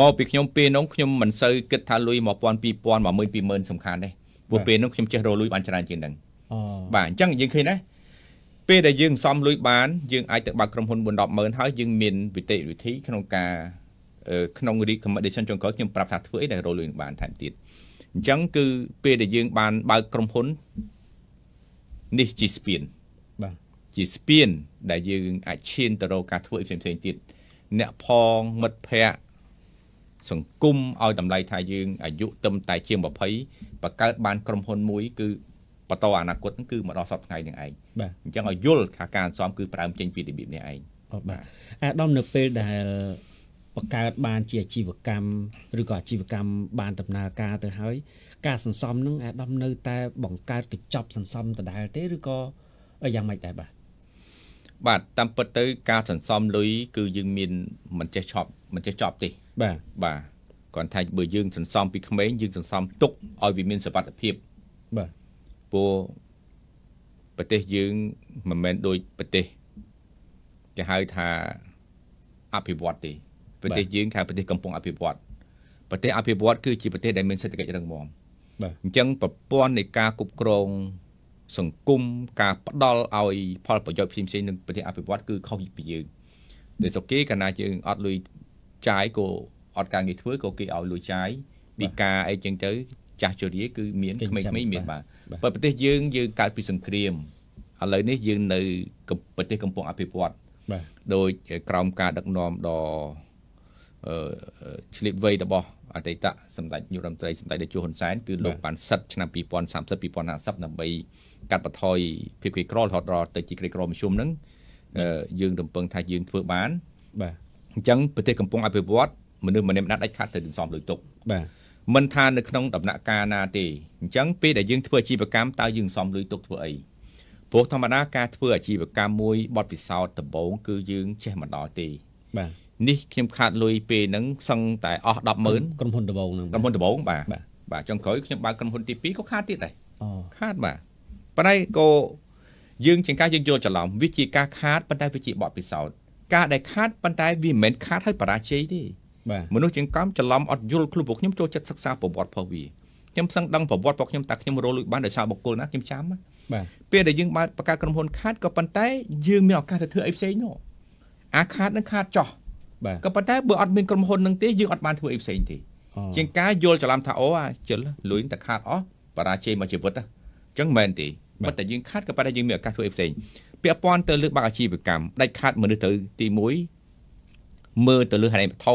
មកពីខ្ញុំពេលនោះខ្ញុំមិនសូវគិតថាលុយ1000 2000 12000 20000សំខាន់ទេព្រោះពេលនោះខ្ញុំចេះរកលុយបានច្រើនជាងនឹងបាទអញ្ចឹងយើងឃើញណាពេលដែលយើងសំលុយបានយើងអាចទៅបើកក្រុមហ៊ុន4 10ម៉ឺនហើយយើងមានវិធីវិធីក្នុងការក្នុង recommendation ចុងក្រោយខ្ញុំប្រាប់ថាធ្វើអីដែលរកលុយនឹងបានថែមទៀតអញ្ចឹងគឺពេលដែលយើងបានបើកក្រុមហ៊ុននេះជាស្ពានបាទជាស្ពានដែលយើងអាចឈានទៅរកការធ្វើផ្សេងៗទៀតអ្នកផងមិត្តភ័ក្តិសង្គមឲ្យតម្លៃថាយើងអាយុត្រឹមតែជាង20បង្កើតបានក្រុមហ៊ុនមួយ គឺបន្ត អនាគតហ្នឹងគឺមកដល់សប្តាហ៍នេះឯងបាទអញ្ចឹងឲ្យយល់ថាការអន្សំគឺប្រើមចេញពីរបៀបនេះឯងបាទអាដាមនៅពេលដែលបង្កើតបានជាអាជីវកម្មឬក៏អាជីវកម្មបានដំណើរការទៅហើយការសន្សំនឹងអាដាមនៅតែបង្កើតកញ្ចប់សន្សំដដែលទេឬក៏យ៉ាងម៉េចដែរបាទបាទតាមពិតទៅការសន្សំលុយគឺយើងមានមិនចេះឈប់មិនចេះចប់ទេបាទបាទគាត់ថាបើយើងសន្សំពីក្មេងយើងសន្សំទុកឲ្យវាមានសុវត្ថិភាពបាទព្រោះប្រទេសយើងមិនមែនដូចប្រទេសគេហៅថាអភិវឌ្ឍទេប្រទេសយើងថាប្រទេសកំពុងអភិវឌ្ឍប្រទេសអភិវឌ្ឍគឺជាប្រទេសដែលមានសេដ្ឋកិច្ចរឹងមាំបាទអញ្ចឹងប្រព័ន្ធនៃការគ្រប់គ្រងសង្គមការផ្ដល់ឲ្យផលប្រយោជន៍ផ្សេងៗនឹងប្រទេសអភិវឌ្ឍគឺខុសពីយើងដែលសុកគេកាលណាយើងអត់លុយចាយក៏អត់ការងារធ្វើក៏គេឲ្យលុយចាយពីការអីចឹងទៅ ចាស់ជរាគឺមានក្មេងៗមានបាទបើប្រទេសយើងយើងកើតពីសង្គ្រាមឥឡូវនេះយើងនៅប្រទេសកំពុងអភិវឌ្ឍបាទដោយក្រោមការដឹកនាំដ៏អឺឆ្លៀតវៃរបស់អតីតសម្ដេចនាយរដ្ឋមន្ត្រីសម្ដេចតេជោហ៊ុនសែនគឺលោកបានសិតឆ្នាំ2030 2050ដើម្បីកាត់បន្ថយភាពក្រីក្ររហូតដល់ទៅជាក្រីក្រមធ្យមហ្នឹងយើងរំពឹងថាយើងធ្វើបានបាទអញ្ចឹងប្រទេសកំពុងអភិវឌ្ឍមនុស្សម្នាក់ម្នាក់ដាច់ខាតទៅសន្សំលុយទុកបាទមិនថានៅក្នុងដំណាក់កាលណាទេអញ្ចឹងពេលដែលយើងធ្វើអាជីវកម្មតើយើងសន្សំលុយទុកធ្វើអីព្រោះធម្មតាការធ្វើអាជីវកម្មមួយបទពិសោធន៍ដំបូងគឺយើងចេះមិនដល់ទេបាទនេះខ្ញុំខាតលុយពេលហ្នឹងសឹងតែអស់100000ក្រុមហ៊ុនដំបូងហ្នឹងក្រុមហ៊ុនដំបូងបាទបាទចុងក្រោយខ្ញុំបើកក្រុមហ៊ុនទី2ក៏ខាតទៀតដែរខាតបាទប៉ុន្តែក៏យើងជាការយើងយល់ច្រឡំវាជាការខាតប៉ុន្តែវាជាបទពិសោធន៍ការដែលខាតប៉ុន្តែវាមិនមែនខាតហើយបរាជ័យទេមនុស្សជាងកំច្រឡំអត់យល់ខ្លួនពួកខ្ញុំចូលចិត្តសិក្សាប្រវត្តិរបស់វាខ្ញុំសឹងដឹងប្រវត្តិរបស់ខ្ញុំតើខ្ញុំរលួយបានដោយសារបុគ្គលណាខ្ញុំចាំបាទពេលដែលយើងបើកបកាក្រុមហ៊ុនខាតក៏ប៉ុន្តែយើងមានឱកាសទៅធ្វើអីផ្សេងនោះអាខាតនឹងខាតចោះបាទក៏ប៉ុន្តែបើអត់មានក្រុមហ៊ុននឹងទេយើងអត់បានធ្វើអីផ្សេងទេជាងការយល់ច្រឡំថាអូអាជិលលួយតែខាតអស់បរាជ័យមកជីវិតអញ្ចឹងមិនមែនទេប៉ុន្តែយើងខាតក៏ប៉ុន្តែយើងមានឱកាសធ្វើអីផ្សេងពាក់ព័ន្ធទៅលើបាក់អាជីវកម្មដាច់ខាតមនុស្សទៅទី1មើលទៅលើហេតុវត្ថុ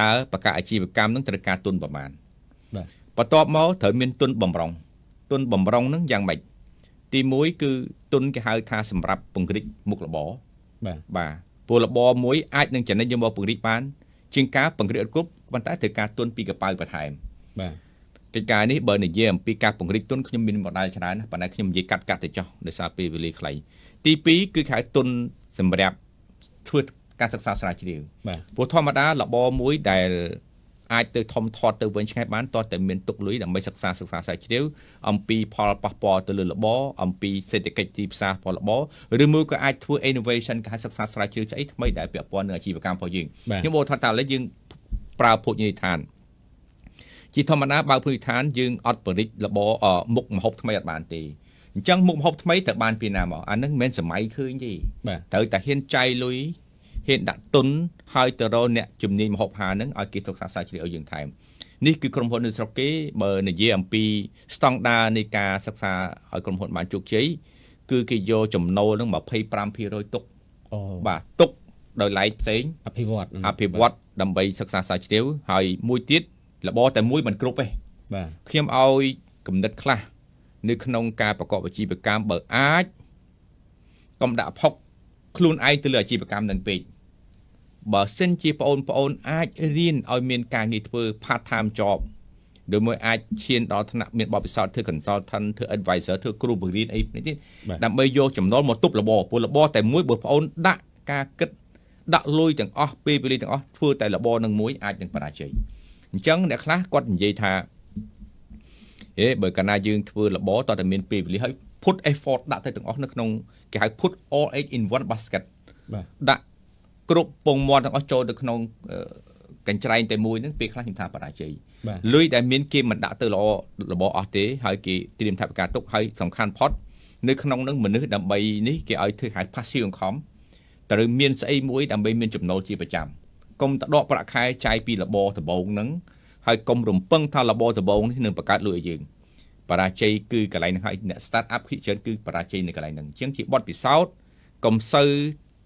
តើបកាអាជីវកម្មនឹងត្រូវការទុនប្រមាណបាទបន្ទាប់មកត្រូវមានទុនបំរុងទុនបំរុងនឹងយ៉ាងម៉េចទី1គឺទុនគេហៅថាសម្រាប់ពង្រីកមុខរបរបាទបាទពលរបរមួយអាចនឹងចំណេញយកមកពង្រីកបានជាងការពង្រីកអត់គ្រប់ប៉ុន្តែត្រូវការទុនពីកប៉ៅបន្ថែមបាទកិច្ចការនេះបើនិយាយអំពីការពង្រីកទុនខ្ញុំមានបណ្ដាលច្រើនណាស់ប៉ុន្តែខ្ញុំនិយាយកាត់កាត់ទៅចោះដោយសារពេលវេលាខ្លីទី2គឺគេហៅទុនសម្រាប់ធ្វើការសិក្សាស្រាវជ្រាវព្រោះធម្មតាលបមួយដែលអាចទៅធំធាត់ទៅវិញឆ្ងាយបានតោះតែមានទុកលុយដើម្បីសិក្សាសិក្សាស្រាវជ្រាវ អំពី ផលប៉ះពាល់ទៅលើលបអំពីសេដ្ឋកិច្ចទីផ្សារផលលបឬមួយក៏អាចធ្វើ innovation គេហៅសិក្សាស្រាវជ្រាវស្អីថ្មីដែលពាក់ព័ន្ធនឹងអាជីវកម្មរបស់យើងខ្ញុំបកថាតើឥឡូវយើងប្រើភោជនីយដ្ឋានជាធម្មតាបើភោជនីយដ្ឋាន យើងអត់បរិចលបមុខមហូបថ្មីអត់បានទេអញ្ចឹងមុខម្ហូបថ្មីត្រូវបានពីណាមកអានឹងមិនមែនសម័យឃើញទេត្រូវតែហ៊ានចៃលុយហ៊ានដាក់ទុនហើយទៅរកអ្នកជំនាញម្ហូបហានឹងឲ្យគេសិក្សាស្រាវជ្រាវឲ្យយើងថែម នេះគឺក្រុមហ៊ុននៅស្រុកគេបើនិយាយអំពីស្តង់ដារនៃការសិក្សាឲ្យក្រុមហ៊ុនបានជោគជ័យគឺគេយកចំណូលនឹង25%ទុកបាទទុកដោយឡែកផ្សេងអភិវឌ្ឍអភិវឌ្ឍដើម្បីសិក្សាស្រាវជ្រាវហើយមួយទៀតរបរតែមួយមិនគ្រប់ទេបាទខ្ញុំឲ្យគំនិតខ្លះនៅក្នុងការប្រកបអាជីវកម្មបើអាចកុំដាក់ផុកខ្លួនឯងទៅលើអាជីវកម្មនឹងពេកបើសិនជាបងប្អូនអាចរៀនឲ្យមានការងារធ្វើ part time job ដោយមួយអាចឈានដល់ថ្នាក់មានបទពិសោធន៍ធ្វើ consultant ធ្វើ advisor ធ្វើគ្រូបង្រៀនអីនេះទៀតដើម្បីយកចំណុលមកទប់របរពលរបរតែមួយបើបងប្អូន ដាក់ការគិតដាក់លុយទាំងអស់ពេលវេលាទាំងអស់ធ្វើតែរបរនឹងមួយអាចនឹងបរាជ័យអញ្ចឹងអ្នកខ្លះគាត់និយាយថាហេបើកាលណាយើងធ្វើលបតតែមានពេលវេលាហើយ put effort ដាក់ទៅទាំងអស់នៅក្នុងគេហៅ put all egg in one basket បាទដាក់គ្រប់ពងមាន់ទាំងអស់ចូលទៅក្នុងកញ្ច្រែងតែមួយហ្នឹងពេលខ្លះខ្ញុំថាបរាជ័យលុយដែលមានគេមិនដាក់ទៅល្អរបរអស់ទេហើយគេត្រៀមថវិកាទុកហើយសំខាន់ផុតនៅក្នុងនឹងមនុស្សដើម្បីនេះគេឲ្យធ្វើហៅ passive income ត្រូវមាន ស្អីមួយដើម្បីមានចំណូលជាប្រចាំកុំតដកប្រាក់ខែចាយពីរបរដំបូងហ្នឹងហើយកុំរំពឹងថាលបដំបងនេះនឹងបង្កើតលុយឲ្យយើងបរាជ័យគឺកន្លែងហ្នឹងហើយអ្នក start up ភាគច្រើនគឺបរាជ័យនៅកន្លែងហ្នឹងអញ្ចឹងជាបទពិសោធន៍កុំសូវ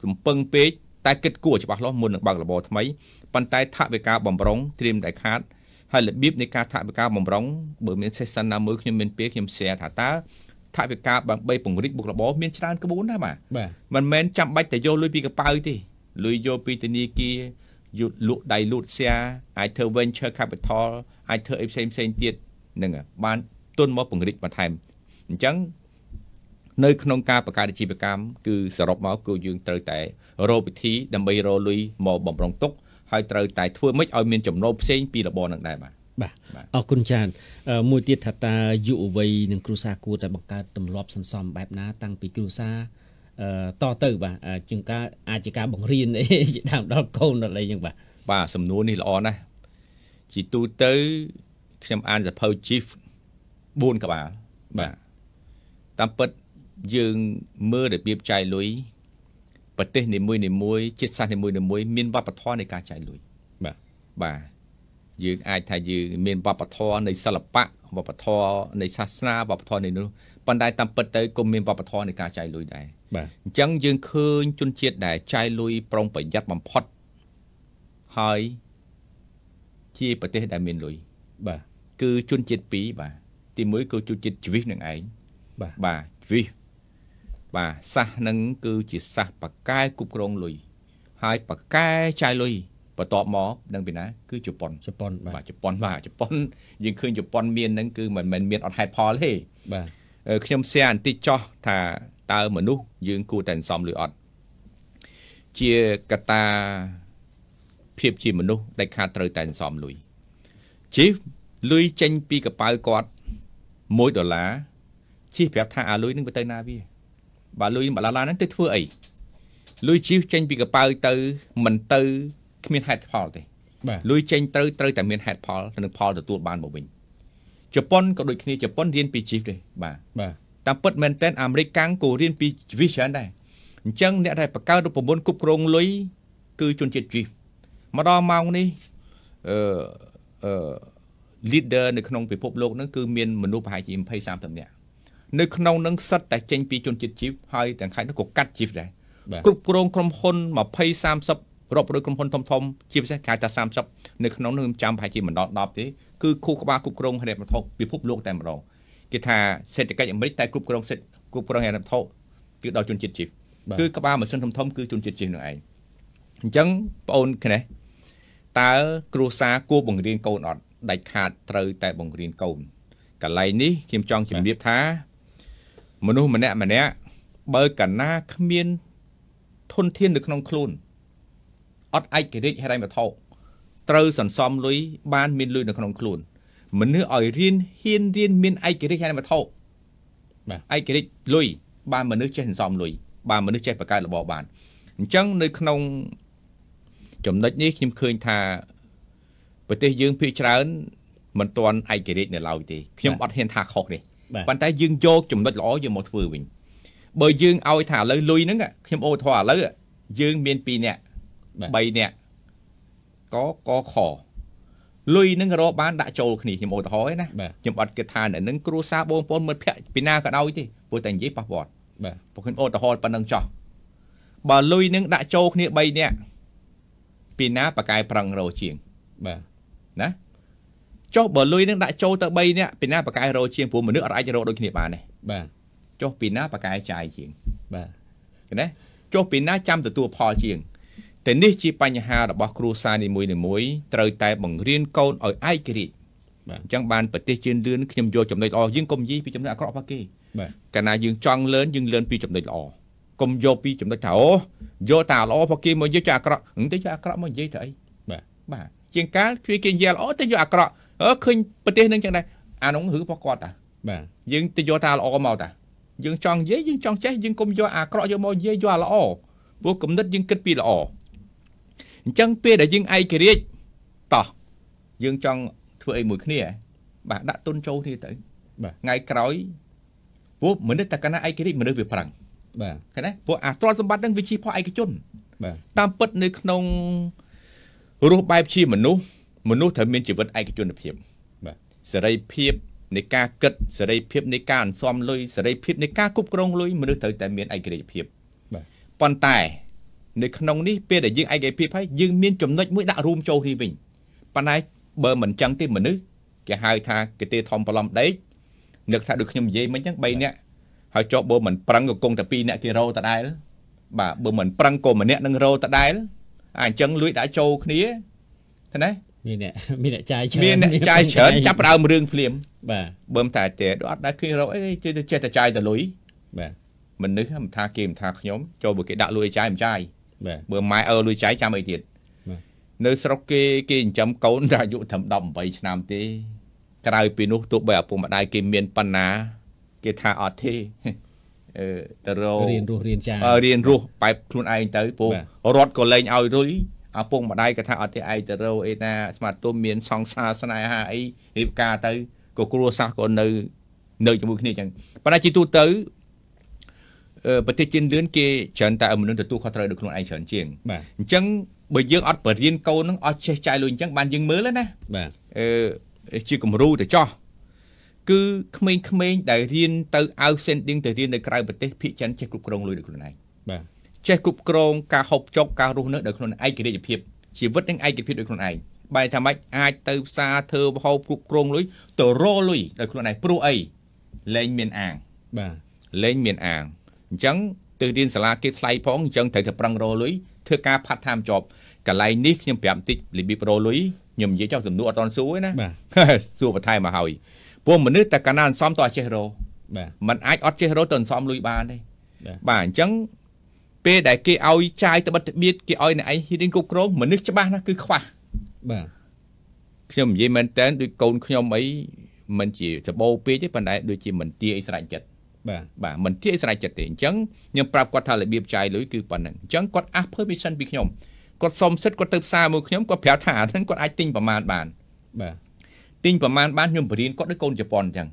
រំពឹងពេកតែគិតគូរច្បាស់លាស់មុននឹងបើកលបថ្មីប៉ុន្តែថវិកាបំរុងត្រៀមតែខាតហើយរបៀបនៃការថវិកាបំរុងបើមាន session ណាមួយខ្ញុំមានពេលខ្ញុំ share ថាតើថវិកាដើម្បីពង្រីកបុករបរមានច្រើនក្បួនដែរបាទមិនមែនចាំបាច់តែយកលុយពីកប៉ៅទេលុយយកពីធនាគារយូតលក់ដៃលូតសៀអាចធ្វើ venture capital អាចធ្វើអីផ្សេងផ្សេងទៀតនឹងបានទុនមកពង្រីកបន្ថែមអញ្ចឹងនៅ ក្នុងការបង្កើតអាជីវកម្មគឺសរុបមកគឺយើងត្រូវតែរកវិធី ដើម្បីរលុយមកបំរុងទុកហើយត្រូវតែធ្វើម៉េចឲ្យមានចំណូលផ្សេងពីរបរនឹងដែរបាទបាទអរគុណច្រើនមួយទៀតថាតើយុវវ័យនិងគ្រួសារគួរតែបង្កើតទម្លាប់សន្សំបែបណា តាំងពីគ្រួសារតទៅបាទជាងការអាចជាការបង្រៀនអីជាដើមដល់កូនដល់អីចឹងបាទបាទសំណួរនេះល្អណាស់ជីទូទៅខ្ញុំអានសភៅ Chief 4ក្បាលបាទតាមពិតយើងមើលរបៀបចាយលុយប្រទេសនីមួយនីមួយជាតិសាសន៍នីមួយនីមួយមានវប្បធម៌នៃការចាយលុយបាទបាទយើងអាចថាយើងមានវប្បធម៌នៃសិល្បៈវប្បធម៌នៃសាសនាវប្បធម៌នៃនោះប៉ុន្តែតាមពិតទៅក៏មានវប្បធម៌នៃការចាយលុយដែរបាទអញ្ចឹងយើងឃើញជនជាតិដែលចាយលុយប្រុងប្រយ័ត្នបំផុតហើយជាប្រទេសដែលមានលុយបាទគឺជនជាតិពីរបាទទីមួយគឺជនជាតិជីវិសនឹងឯងបាទបាទជីវិសបាទសាសនឹងគឺជាសាសបកកែគ្រប់គ្រងលុយហើយបកកែចាយលុយបន្ទាប់មកដឹងពីណា គឺជប៉ុនជប៉ុនបាទជប៉ុនបាទជប៉ុនយើងឃើញជប៉ុនមាននឹងគឺមិនមែនមានអត់ហេតុផលទេបាទខ្ញុំ share បន្តិចចោះថាតើមនុស្សយើងគួរតែសំឬអត់ជាកតាភាពជាមនុស្សដែលខាតត្រូវតែសំលុយជីវលុយចេញពីកប៉ៅគាត់1ដុល្លារជីវប្រាប់ថាអាលុយនឹងទៅណាវាបើលុយ1ដុល្លារហ្នឹងទៅធ្វើអីលុយជីវចេញពីកប៉ៅទៅមិនទៅគ្មានហេតុផលទេលុយចេញទៅត្រូវតែមានហេតុផលនិងផលទទួល បានមកវិញជប៉ុនក៏ដូចគ្នាជប៉ុនរៀនពីជីវដែរបាទបាទតាមពិតមែនតើអាមេរិកកាំងក៏រៀនពីជីវច្រើនដែរអញ្ចឹងអ្នកដែលបង្កើតរូបមន្តគ្រប់គ្រងលុយគឺជនជាតិជីវមកដល់ម៉ោងនេះអឺអឺ leader នៅ ក្នុងពិភពលោកហ្នឹងគឺមានមនុស្សប្រហែលជា20 30នាក់នៅក្នុងនឹងសិតតែចេញពីជនជាតិជីវហើយទាំងខេត្តនោះក៏កាត់ជីវដែរគ្រប់គ្រងក្រុមហ៊ុន20 30រាប់រយក្រុមហ៊ុនធំធំជាពិសេសកាលតែ30នៅក្នុងនោះខ្ញុំចាំប្រហែលជាមិនដល់10ទេគឺខួរក្បាលគ្រប់គ្រងហិរញ្ញវត្ថុពិភពលោកតែម្ដងគេថាសេដ្ឋកិច្ចអាមេរិកតែគ្រប់គ្រងសេដ្ឋគ្រប់គ្រងហិរញ្ញវត្ថុគឺដល់ជនជាតិជីវគឺក្បាលម៉ាស៊ីនធំធំគឺជនជាតិជីវនឹងឯងអញ្ចឹងបងអូនគ្នាតើគ្រួសារគួរបង្រៀនកូនអត់ដាច់ខាតត្រូវតែបង្រៀនកូនកន្លែងនេះខ្ញុំចង់ជំរាបថាមនុស្សម្នាក់ម្នាក់បើកណាគ្មានធនធាននៅក្នុងខ្លួនអត់ឯករាជ្យហិរញ្ញវត្ថុត្រូវសន្សំលុយបានមានលុយនៅក្នុងខ្លួនមនុស្សឲ្យរៀនហ៊ានរៀនមានឯករាជ្យហេតុវត្ថុបាទឯករាជ្យលុយបានមនុស្សចេះសន្សំលុយបានមនុស្សចេះបង្កើតរបបបានអញ្ចឹងនៅក្នុងចំណុចនេះខ្ញុំឃើញថា ប្រទេសយើងភាគច្រើនមិនទាន់ឯករាជ្យនៅឡើយទេខ្ញុំអត់ហ៊ានថាខុសទេប៉ុន្តែយើងយកចំណុចល្អយើងមកធ្វើវិញបើយើងឲ្យថាឥឡូវលុយហ្នឹងខ្ញុំអូធរឥឡូវយើងមាន2នាក់3នាក់កកខលុយនឹងរកបានដាក់ចូលគ្នាខ្ញុំឧទាហរណ៍ឯណាខ្ញុំអត់គិតថាអ្នកនឹងគ្រួសារបងប្អូនមិត្តភ័ក្តិពីណាក៏ដោយទេព្រោះតែនិយាយប៉ះពាល់បាទព្រោះខ្ញុំឧទាហរណ៍ប៉ុណ្ណឹងចោះបើលុយនឹងដាក់ចូលគ្នា3នាក់ពីណាប៉ាកែប្រឹងរោជាងបាទណាចុះបើលុយនឹងដាក់ចូលទៅ3នាក់ពីណាប៉ាកែរោជាងព្រោះមនុស្សអត់អាចរោដូចគ្នាបានទេបាទចុះពីណាប៉ាកែចាយជាងបាទឃើញទេចុះពីណាចាំទទួលផលជាងតែនេះជាបញ្ហារបស់គ្រួសារនីមួយៗត្រូវតែ បង្រៀនកូនឲ្យឯករាជ្យបាទអញ្ចឹងបានប្រទេសជឿនលឿនខ្ញុំយកចំណុចល្អយើងកុំនិយាយពីចំណុចអាក្រក់របស់គេបាទកាលណាយើងចង់លឿនយើងលឿនពីចំណុចល្អកុំយកពីចំណុចថាអូយកតាល្អរបស់គេមកយកចាអាក្រក់ហ្នឹងទៅយកអាក្រក់មកនិយាយទៅអីបាទបាទជាងកាលជួយគេនិយាយល្អទៅយកអាក្រក់អើឃើញប្រទេសហ្នឹងចឹងដែរអានោះរឿងរបស់គាត់តាបាទយើងទៅយកតាល្អមកតាយើងចង់និយាយយើងចង់ចេះយើងកុំយកអាក្រក់យកមកនិយាយយកអាល្អព្រោះគំនិតយើងគិតពីល្អអញ្ចឹងពេលដែលយើងឯករាជ្យតោះយើងចង់ធ្វើអីមួយគ្នា បាទដាក់ទុនចូលគ្នាទៅបាទថ្ងៃក្រោយពួកមនុស្សតកណាឯករាជ្យមនុស្សវាប្រឹងបាទឃើញទេពួកអាទ្រព្យសម្បត្តិនឹងវាជាផលឯកជនបាទតាមពិតនៅក្នុងរស់បែបជាមនុស្សមនុស្សត្រូវមានជីវិតឯកជនភាពបាទសេរីភាពនៃការគិតសេរីភាពនៃការអន្សំលុយសេរីភាពនៃការគ្រប់គ្រងលុយមនុស្សត្រូវតែមានឯករាជ្យភាពបាទប៉ុន្តែនៅក្នុងនេះពេលដែលយើងឯកភាពហើយយើងមានចំណុចមួយដាក់រួមចូលគ្នាវិញប៉ុន្តែបើមិនចឹងទេមនុស្សគេហៅថាគេទេធំប្រឡំដេកនឹកថាដូចខ្ញុំនិយាយមិញចឹង3នាក់ហើយចុះបើមិនប្រឹងក៏គង់តែ2នាក់គេរោតដែលបាទបើមិនប្រឹងក៏ម្នាក់នឹងរោតដែលអាអញ្ចឹងលួចដាក់ចូលគ្នាណាមានអ្នកមានអ្នកចាយច្រើនមានអ្នកចាយច្រើនចាប់ដើមរឿងភ្លាមបាទបើមិនតែទេអត់ដែរឃើញរកអីគេចេះតែចាយតែលុយបាទមនុស្សមិនថាគេមិនថាខ្ញុំចូលបើគេដាក់លុយចាយមិនចាយបើម៉ែអើលុយចៃចាំអីទៀតនៅស្រុកគេ គេចិញ្ចឹមកូនតែអាយុត្រឹម18ឆ្នាំទេក្រៅពីនោះទោះបីឪពុកម្ដាយគេមានប៉ុណ្ណាគេថាអត់ទេអឺតរោរៀនរស់រៀនចារៀនរស់បែបខ្លួនឯងទៅពូរត់ក៏លែងឲ្យរុយឪពុកម្ដាយក៏ថាអត់ទេឯតរោអីណាស្មាតទុំមានសង្សារស្នេហាអីរៀបការទៅក៏គ្រួសារក៏នៅ នៅជាមួយគ្នាចឹងប៉ុន្តែជីទូទៅប្រទេសជឿនលឿនគេច្រើនតែមនុស្សទទួលខុសត្រូវដោយខ្លួនឯងច្រើនជាងបាទអញ្ចឹងបើយើងអត់បរៀនកូននឹងអត់ចេះចាយលុយអញ្ចឹងបានយើងមើលណាបាទអឺជាគំរូទៅចោះគឺក្មេងៗដែលរៀនទៅអៅសេនឌីងទៅរៀននៅក្រៅប្រទេសភាគច្រើនចេះគ្រប់គ្រងលុយដោយខ្លួនឯងបាទចេះគ្រប់គ្រងការហូបចុកការរស់នៅដោយខ្លួនឯករាជ្យភាពជីវិតនឹងឯករាជ្យភាពដោយខ្លួនឯងបែរថាម៉េចអាចទៅផ្សារធ្វើហូបគ្រប់គ្រងលុយទៅរលុយដោយខ្លួនឯងព្រោះអីលែងមានអាងបាទលែងមានអាងអញ្ចឹងទៅរៀនសាលាគេថ្លៃផងអញ្ចឹងត្រូវតែប្រឹងរលុយធ្វើការផាត់តាមជាប់កន្លែងនេះខ្ញុំប្រាប់បន្តិចរបៀបរលុយខ្ញុំនិយាយចោលសំណួរអត់តន់សួរទេណាសួរបន្ថែមមកហើយពួកមនុស្សតែកាលណាអន្សមតអាចចេះរកបាទมันអាចអត់ចេះរកទៅអន្សមលុយបានទេបាទអញ្ចឹងពេលដែលគេឲ្យចាយត្បិតត្បៀតគេឲ្យអ្នកឯងហ៊ានគ្រប់គ្រងមនុស្សច្បាស់ណាស់គឺខ្វះបាទខ្ញុំនិយាយមែនតើដូចកូនខ្ញុំអីមិនជាសបោពេកទេប៉ុន្តែដូចជាមិនទាអីស្រេចចិត្តបាទបាទមិនទាយស្រេចចិត្តទេអញ្ចឹងខ្ញុំប្រាប់គាត់ថារបៀបចាយលុយគឺប៉ុណ្្នឹងអញ្ចឹងគាត់អាស់ permission ពីខ្ញុំគាត់សុំសិទ្ធគាត់ទៅផ្សារមួយខ្ញុំគាត់ប្រាប់ថាអាហ្នឹងគាត់អាចទិញប្រមាណបានបាទទិញប្រមាណបានខ្ញុំបរៀនគាត់ដូចកូនជប៉ុនអញ្ចឹង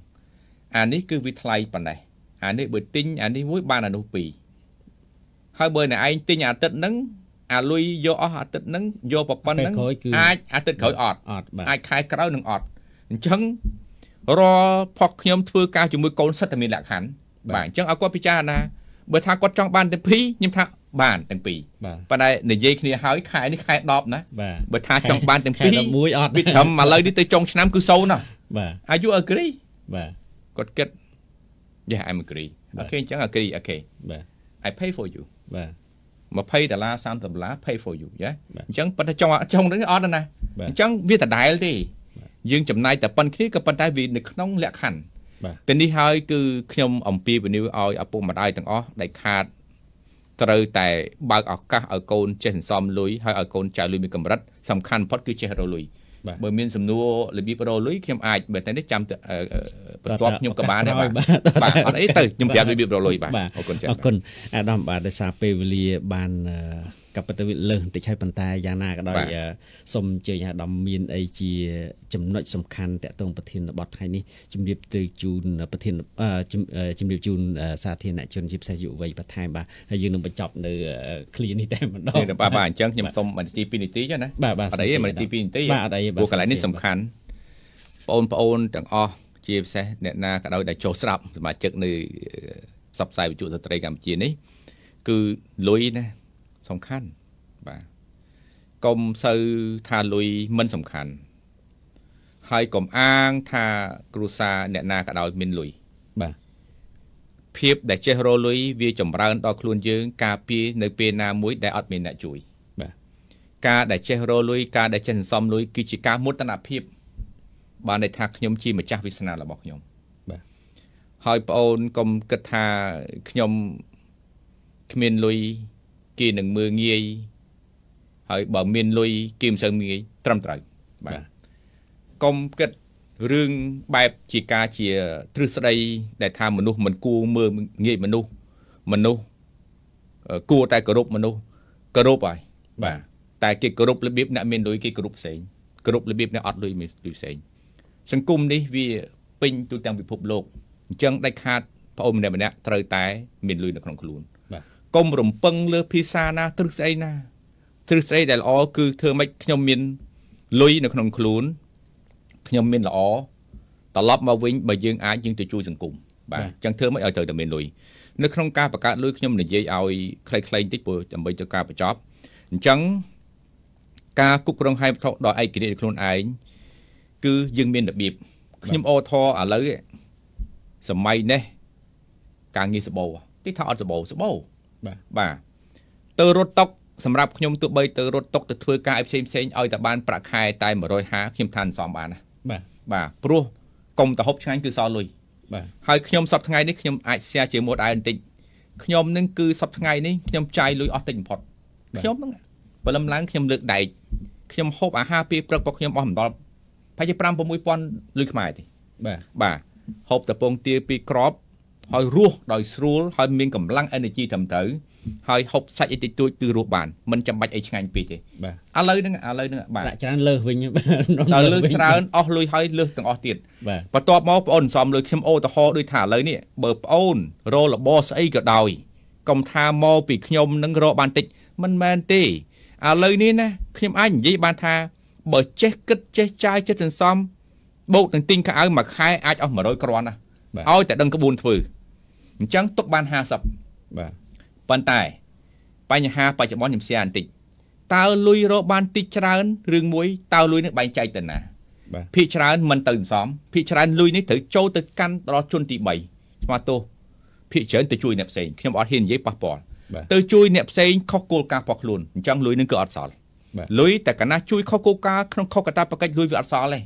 អានេះគឺវាថ្លៃប៉ុណ្ណេះអានេះបើទិញអានេះមួយបានអានោះពីរហើយបើអ្នកឯងទិញអាទិត្យហ្នឹងអាលុយយកអស់អាទិត្យហ្នឹងយកប្រប៉ុណ្ហ្នឹងអាចអាទិត្យក្រោយអត់អាចខែក្រោយនឹងអត់អញ្ចឹងរាល់ផកខ្ញុំធ្វើការជាមួយកូន សិតតែមានលក្ខខណ្ឌបាទអញ្ចឹងឲ្យគាត់ពិចារណាបើថាគាត់ចង់បានតែ2ខ្ញុំថាបានទាំងពីរប៉ុន្តែនិយាយគ្នាហើយខែនេះខែ10ណាបើថាចង់បានទាំងពីរ11អត់វាត្រឹមឥឡូវនេះទៅចុងឆ្នាំគឺ0ណាបាទ Are you agree បាទគាត់គិត Yeah I'm agree អូខេអញ្ចឹង agree អូខេបាទ I pay for you បាទ20ដុល្លារ30ដុល្លារ pay for you យ៉ាអញ្ចឹងប៉ុន្តែចង់ចង់នឹងអត់ណាអញ្ចឹងវាដដែលទេយើងចំណាយតែប៉ុនគ្នាក៏ប៉ុន្តែ វានៅក្នុងលក្ខខណ្ឌតែនេះហើយ គឺខ្ញុំអំពាវនាវឲ្យឪពុកម្ដាយទាំងអស់ដែលខាតត្រូវតែបើកឱកាសឲ្យកូនចេះសន្សំលុយហើយឲ្យកូនចៅលុយមានកម្រិតសំខាន់បំផុត គឺចេះរលុយបើមានសំណួររបៀបរលុយខ្ញុំអាចបើតែនេះចាំបន្ទាប់ខ្ញុំក៏បានដែរបាទបាទអត់អីទៅខ្ញុំប្រាប់របៀបរលុយបាទអរគុណច្រើនអរគុណអាដាមបាទដោយសារពេលវេលាបានក៏ប៉ុន្តែវាលើសបន្តិចហើយប៉ុន្តែយ៉ាងណាក៏ដោយសូមអញ្ជើញអាដាមមានអីជា ចំណុចសំខាន់តកតងប្រធានបទថ្ងៃនេះជំរាបទៅជូនប្រធានជំរាបជូនសាធារណជនជាពិសេសយុវវ័យបន្ថែមបាទហើយយើងនឹងបញ្ចប់នៅឃ្លានេះតែម្ដងបាទបាទអញ្ចឹងខ្ញុំសូមបន្តិច2នាទីចុះណាបាទបាទអត់អីបន្តិច2នាទីបាទអត់អីបាទព្រោះកន្លែងនេះសំខាន់បងប្អូនទាំងអស់ជាពិសេសអ្នកណាក៏ដោយដែលចូលស្រាប់សមាជិកនៅផ្សព្វផ្សាយវិទ្យុស្ត្រីកម្ពុជានេះគឺលុយណាសំខាន់បាទកុំសូវថាលុយមិនសំខាន់ហើយកុំអាងថាគ្រួសារអ្នកណាក៏ដោយមានលុយបាទភាពដែលចេះរលុយវាចម្រើនដល់ខ្លួនយើងការពារនៅពេលណាមួយ ដែលអត់មានអ្នកជួយ បាទការដែលចេះរលុយការដែលចេះសន្សំលុយគឺជាការមុតនភាពបានន័យថាខ្ញុំជាម្ចាស់វាសនារបស់ខ្ញុំបាទហើយបងអូនកុំគិតថាខ្ញុំគ្មានលុយគេនឹងមើងងាយហើយបើមានលុយគេមិនសូវងាយត្រឹមត្រូវបាទកុំគិតរឿងបែបជាការជាទ្រឹស្ដីដែលថាមនុស្សមិនគួរមើលងាយមនុស្សមនុស្សគួរតែគោរពមនុស្សគោរពហើយបាទតែគេគោរពរបៀបអ្នកមានលុយគេគោរពផ្សេងគោរពរបៀបអ្នកអត់លុយមានលុយផ្សេង សង្គមនេះវាពេញទូទាំងពិភពលោកអញ្ចឹងដាច់ខាតប្អូនម្នាក់ម្នាក់ត្រូវតែមានលុយនៅក្នុងខ្លួនកុំរំពឹងលើភាសាណាទ្រឹស្ដីណាទ្រឹស្ដីដែលល្អគឺធ្វើម៉េចខ្ញុំមានលុយនៅក្នុងខ្លួនខ្ញុំមានល្អត្រឡប់មកវិញបើយើងអាចយើងទៅជួយសង្គមបាទអញ្ចឹងធ្វើម៉េចឲ្យត្រូវតែមានលុយនៅក្នុងការបង្កើតលុយខ្ញុំនិយាយឲ្យខ្លីៗបន្តិចព្រោះដើម្បីទៅការបញ្ចប់អញ្ចឹងការគ្រប់គ្រងហេវត្ថុដោយឯករាជ្យខ្លួនឯងគឺយើងមានរបៀបខ្ញុំអធរឥឡូវសម័យនេះការងារសបោគេថាអត់សបោសបោបាទទៅរត់តុកសម្រាប់ខ្ញុំទោះបីទៅរត់តុកទៅធ្វើការឲ្យផ្សេងផ្សេងឲ្យតែបានប្រាក់ខែតែ150ខ្ញុំថាមិនសមបានណា បាទបាទព្រោះកុំតហប់ឆ្ងាញ់គឺសល់លុយបាទហើយខ្ញុំសប្តាហ៍នេះខ្ញុំអាច share ជាមួយដែរបន្តិចខ្ញុំនឹងគឺសប្តាហ៍នេះខ្ញុំចាយលុយអស់តិចបំផុតខ្ញុំហ្នឹងព្រលឹមឡើងខ្ញុំលើកដែកខ្ញុំហូបអាហារពេលព្រឹករបស់ខ្ញុំអស់មិនដល់ប្រហែលជា5 6000លុយខ្មែរទេបាទបាទហូបតពងទា2ក្របហើយរស់ដោយស្រួលហើយមានកម្លាំង energy ត្រឹមត្រូវហើយហូបសាច់អីតិចតួចគឺរស់បានមិនចាំបាច់អីឆ្ងាញ់ពេកទេបាទឥឡូវហ្នឹងឥឡូវហ្នឹងបាទដាក់ច្រើនលើសវិញដល់លើសច្រើនអស់លុយហើយលើសទាំងអស់ទៀតបន្ទាប់មកបងអូនសំលុយខ្ញុំអូតហោដូចថាឥឡូវនេះបើបងអូនរលបស្អីក៏ដោយកុំថាមកពីខ្ញុំនឹងរកបានតិចមិនមែនទេឥឡូវនេះណាខ្ញុំអាចនិយាយបានថា បើចេះគិតចេះចាយចិត្តសន្សំ បូកនឹងទិញខោអាវមួយខែអាចអស់100គ្រាន់ណាឲ្យតែដឹងក្បួនធ្វើអញ្ចឹងទុកបាន50បាទប៉ុន្តែបញ្ហាបច្ចុប្បន្នខ្ញុំស្គាល់បន្តិចតើលុយរកបានតិចច្រើនរឿងមួយតើលុយនេះបែងចែកទៅណាបាទភាគច្រើនមិនទៅសំភាគច្រើនលុយនេះត្រូវចូលទៅកាន់ដល់ជនទី3ស្មាតោភាគច្រើនទៅជួយអ្នកផ្សេងខ្ញុំអត់ហ៊ាននិយាយប៉ះពាល់ទៅជួយអ្នកផ្សេងខុសគោលការណ៍របស់ខ្លួនអញ្ចឹងលុយនឹងគឺអត់សល់លុយតែកណាជួយខុសគោលការណ៍ក្នុងខុសកតា បកិច្ចលុយវាអត់សល់ទេ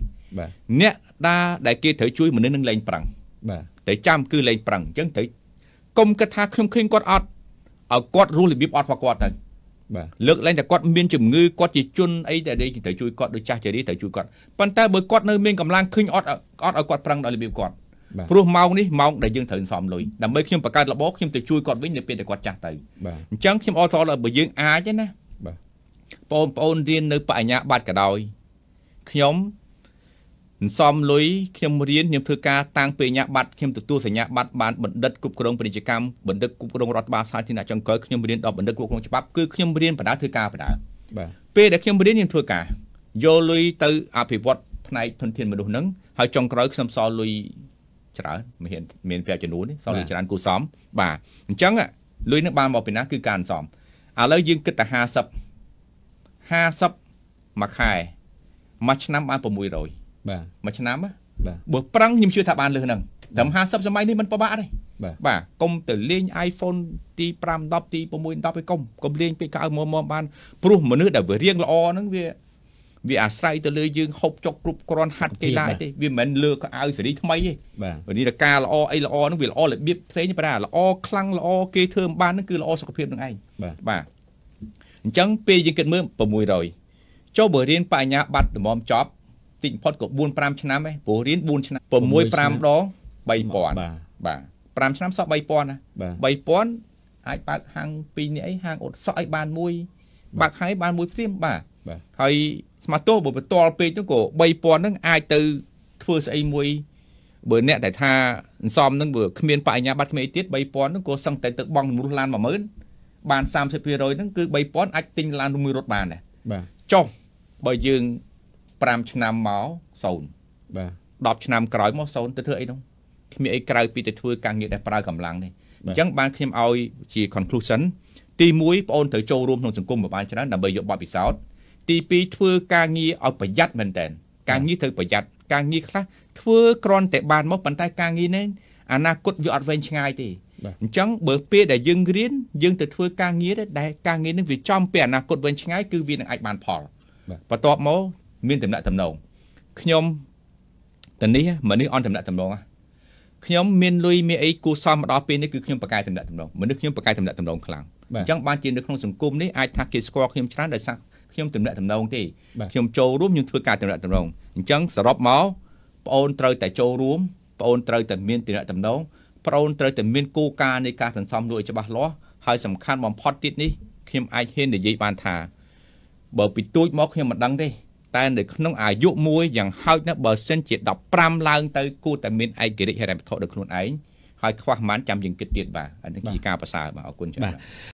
អ្នកដាដែលគេត្រូវជួយមនុស្សនឹងលែងប្រាំងបាទត្រូវចាំគឺលែងប្រាំងអញ្ចឹងត្រូវកុំគិតថាខ្ញុំឃើញគាត់អត់ឲ្យគាត់រស់របៀបអត់របស់គាត់ទៅបាទលើកឡើងតែគាត់មានជំងឺគាត់ជាជនអីតែនេះត្រូវជួយគាត់ដូចចាស់ចារីត្រូវជួយគាត់ប៉ុន្តែបើគាត់នៅមានកម្លាំងឃើញអត់អត់ឲ្យគាត់ប្រឹងដល់របៀបគាត់ព្រោះម៉ោងនេះម៉ោងដែលយើងត្រូវសំលុយដើម្បីខ្ញុំបង្កើតរបបខ្ញុំទៅជួយគាត់វិញនៅពេលដែលគាត់ចាស់ទៅអញ្ចឹងខ្ញុំអរសរបើយើងអាចណាបងប្អូនរៀននៅ បញ្ញាបត្រក៏ដោយខ្ញុំសំលុយខ្ញុំរៀនខ្ញុំធ្វើការតាំងពីអាញាបត្រខ្ញុំទទួលសញ្ញាបត្របានបណ្ឌិតគ្រប់គ្រងពាណិជ្ជកម្មបណ្ឌិតគ្រប់គ្រងរដ្ឋបាលសាធារណៈចុងក្រោយខ្ញុំរៀនដល់បណ្ឌិតគ្រប់គ្រងច្បាប់គឺខ្ញុំរៀនបណ្ដាធ្វើការបណ្ដាបាទពេលដែលខ្ញុំរៀនខ្ញុំធ្វើការយកលុយទៅអភិវឌ្ឍផ្នែកធនធានមនុស្សហ្នឹងហើយចុងក្រោយខ្ញុំសល់លុយច្រើនមានមានប្រាប់ចំនួនសល់លុយច្រើនគូសំបាទអញ្ចឹងលុយនឹងបានមកពីណាគឺការអន្សំឥឡូវយើងគិតតែ50 50មួយខែមួយឆ្នាំបាន600បាទមួយឆ្នាំបាទបើប្រឹងខ្ញុំជឿថាបានលើសហ្នឹងត្រឹម50សម័យនេះមិនពិបាកទេបាទកុំទៅលេង iPhone ទី5 10ទី6 10ឯកុំកុំលេងពេលកើមមបាន ព្រោះមនុស្សដែលវារៀងល្អហ្នឹងវា វាអាស្រ័យទៅលើយើងហូបចុកគ្រប់គ្រាន់ហាត់កីឡាទេវាមិនលើកៅសេរីថ្មីទេបាទនេះតការល្អអីល្អហ្នឹងវាល្អរបៀបផ្សេងទេបាទល្អខ្លាំងល្អគេធ្វើមិនបានហ្នឹងគឺល្អសុខភាពនឹងឯងបាទអញ្ចឹងពេលយើងគិតមើល600ចូលបើរៀនបញ្ញាបត្រដំំចប់តិចបំផុតក៏4 5ឆ្នាំដែរព្រោះរៀន4ឆ្នាំ6 5ដង3000បាទ5ឆ្នាំសោះ3000ណា3000អាចបើកហាងពីរនេះអីហាងអ៊ុតសក់ឲ្យបានមួយបើកហើយបានមួយផ្ទៀមបាទហើយស្មាតទោះបើបន្ទាល់ពេកហ្នឹងក៏3000ហ្នឹងអាចទៅធ្វើស្អីមួយ បើអ្នកតែថាអន្សំហ្នឹងបើគ្មានបញ្ញាបត្រគ្មានទៀត3000ហ្នឹងក៏សឹងតែទៅបង់ជំនួសឡាន10000បាន30%ហ្នឹងគឺ3000អាចទិញឡានមួយរត់បានដែរបាទចុះបើយើង5ឆ្នាំមក0បាទ10ឆ្នាំក្រោយមក0ទៅធ្វើអីនោះគ្មានអីក្រៅពីទៅធ្វើការងារដែលប្រើកម្លាំងនេះអញ្ចឹងបានខ្ញុំឲ្យជា conclusion ទី1បងត្រូវចូលរួមក្នុងសង្គមបានច្រើនដើម្បីយកបទពិសោធន៍ទី2ធ្វើការងារឲ្យប្រយ័ត្នមែនតើការងារត្រូវប្រយ័ត្នការងារខ្លះធ្វើគ្រាន់តែបានមកប៉ុន្តែ ការងារនេះអនាគតវាអត់វែងឆ្ងាយទេអញ្ចឹងបើពេលដែលយើងរៀនយើងទៅធ្វើការងារដែលការងារនឹងវាចំពីអនាគតវែងឆ្ងាយគឺវានឹងអាចបានផលបន្ទាប់មកមានតំណែងតំណងខ្ញុំតនេះមនុស្សអន់តំណែងតំណងខ្ញុំមានលុយមានអីគួសមមកដល់ពេលនេះគឺខ្ញុំបកកាយតំណែងតំណងមនុស្សខ្ញុំបកកាយតំណែងតំណងខ្លាំងអញ្ចឹងបានជានៅក្នុងសង្គមនេះអាចថាគេស្គាល់ខ្ញុំច្រើនដោយសារខ្ញុំតំណែងតំណងទេខ្ញុំចូលរួមខ្ញុំធ្វើការតំណែងតំណងអញ្ចឹងសរុបមកប្អូនត្រូវតែចូលរួមប្អូនត្រូវតែមានតំណែងតំណងប្អូនត្រូវតែមានគោលការណ៍នៃការសន្សំលុយឲ្យច្បាស់លាស់ហើយសំខាន់បំផុតទៀតនេះខ្ញុំអាចហ៊ាននិយាយបានថាបើពីទូចមក ខ្ញុំមិនដឹងទេតែនៅក្នុងអាយុមួយយ៉ាងហោចណាស់បើសិនជា15ឡើងទៅគួរតែមានឯករាជ្យហិរញ្ញវត្ថុដល់ខ្លួនឯងហើយខ្វះមិនចាំយើងគិតទៀតបាទអានេះជាការប្រសើរបាទអរគុណច្រើន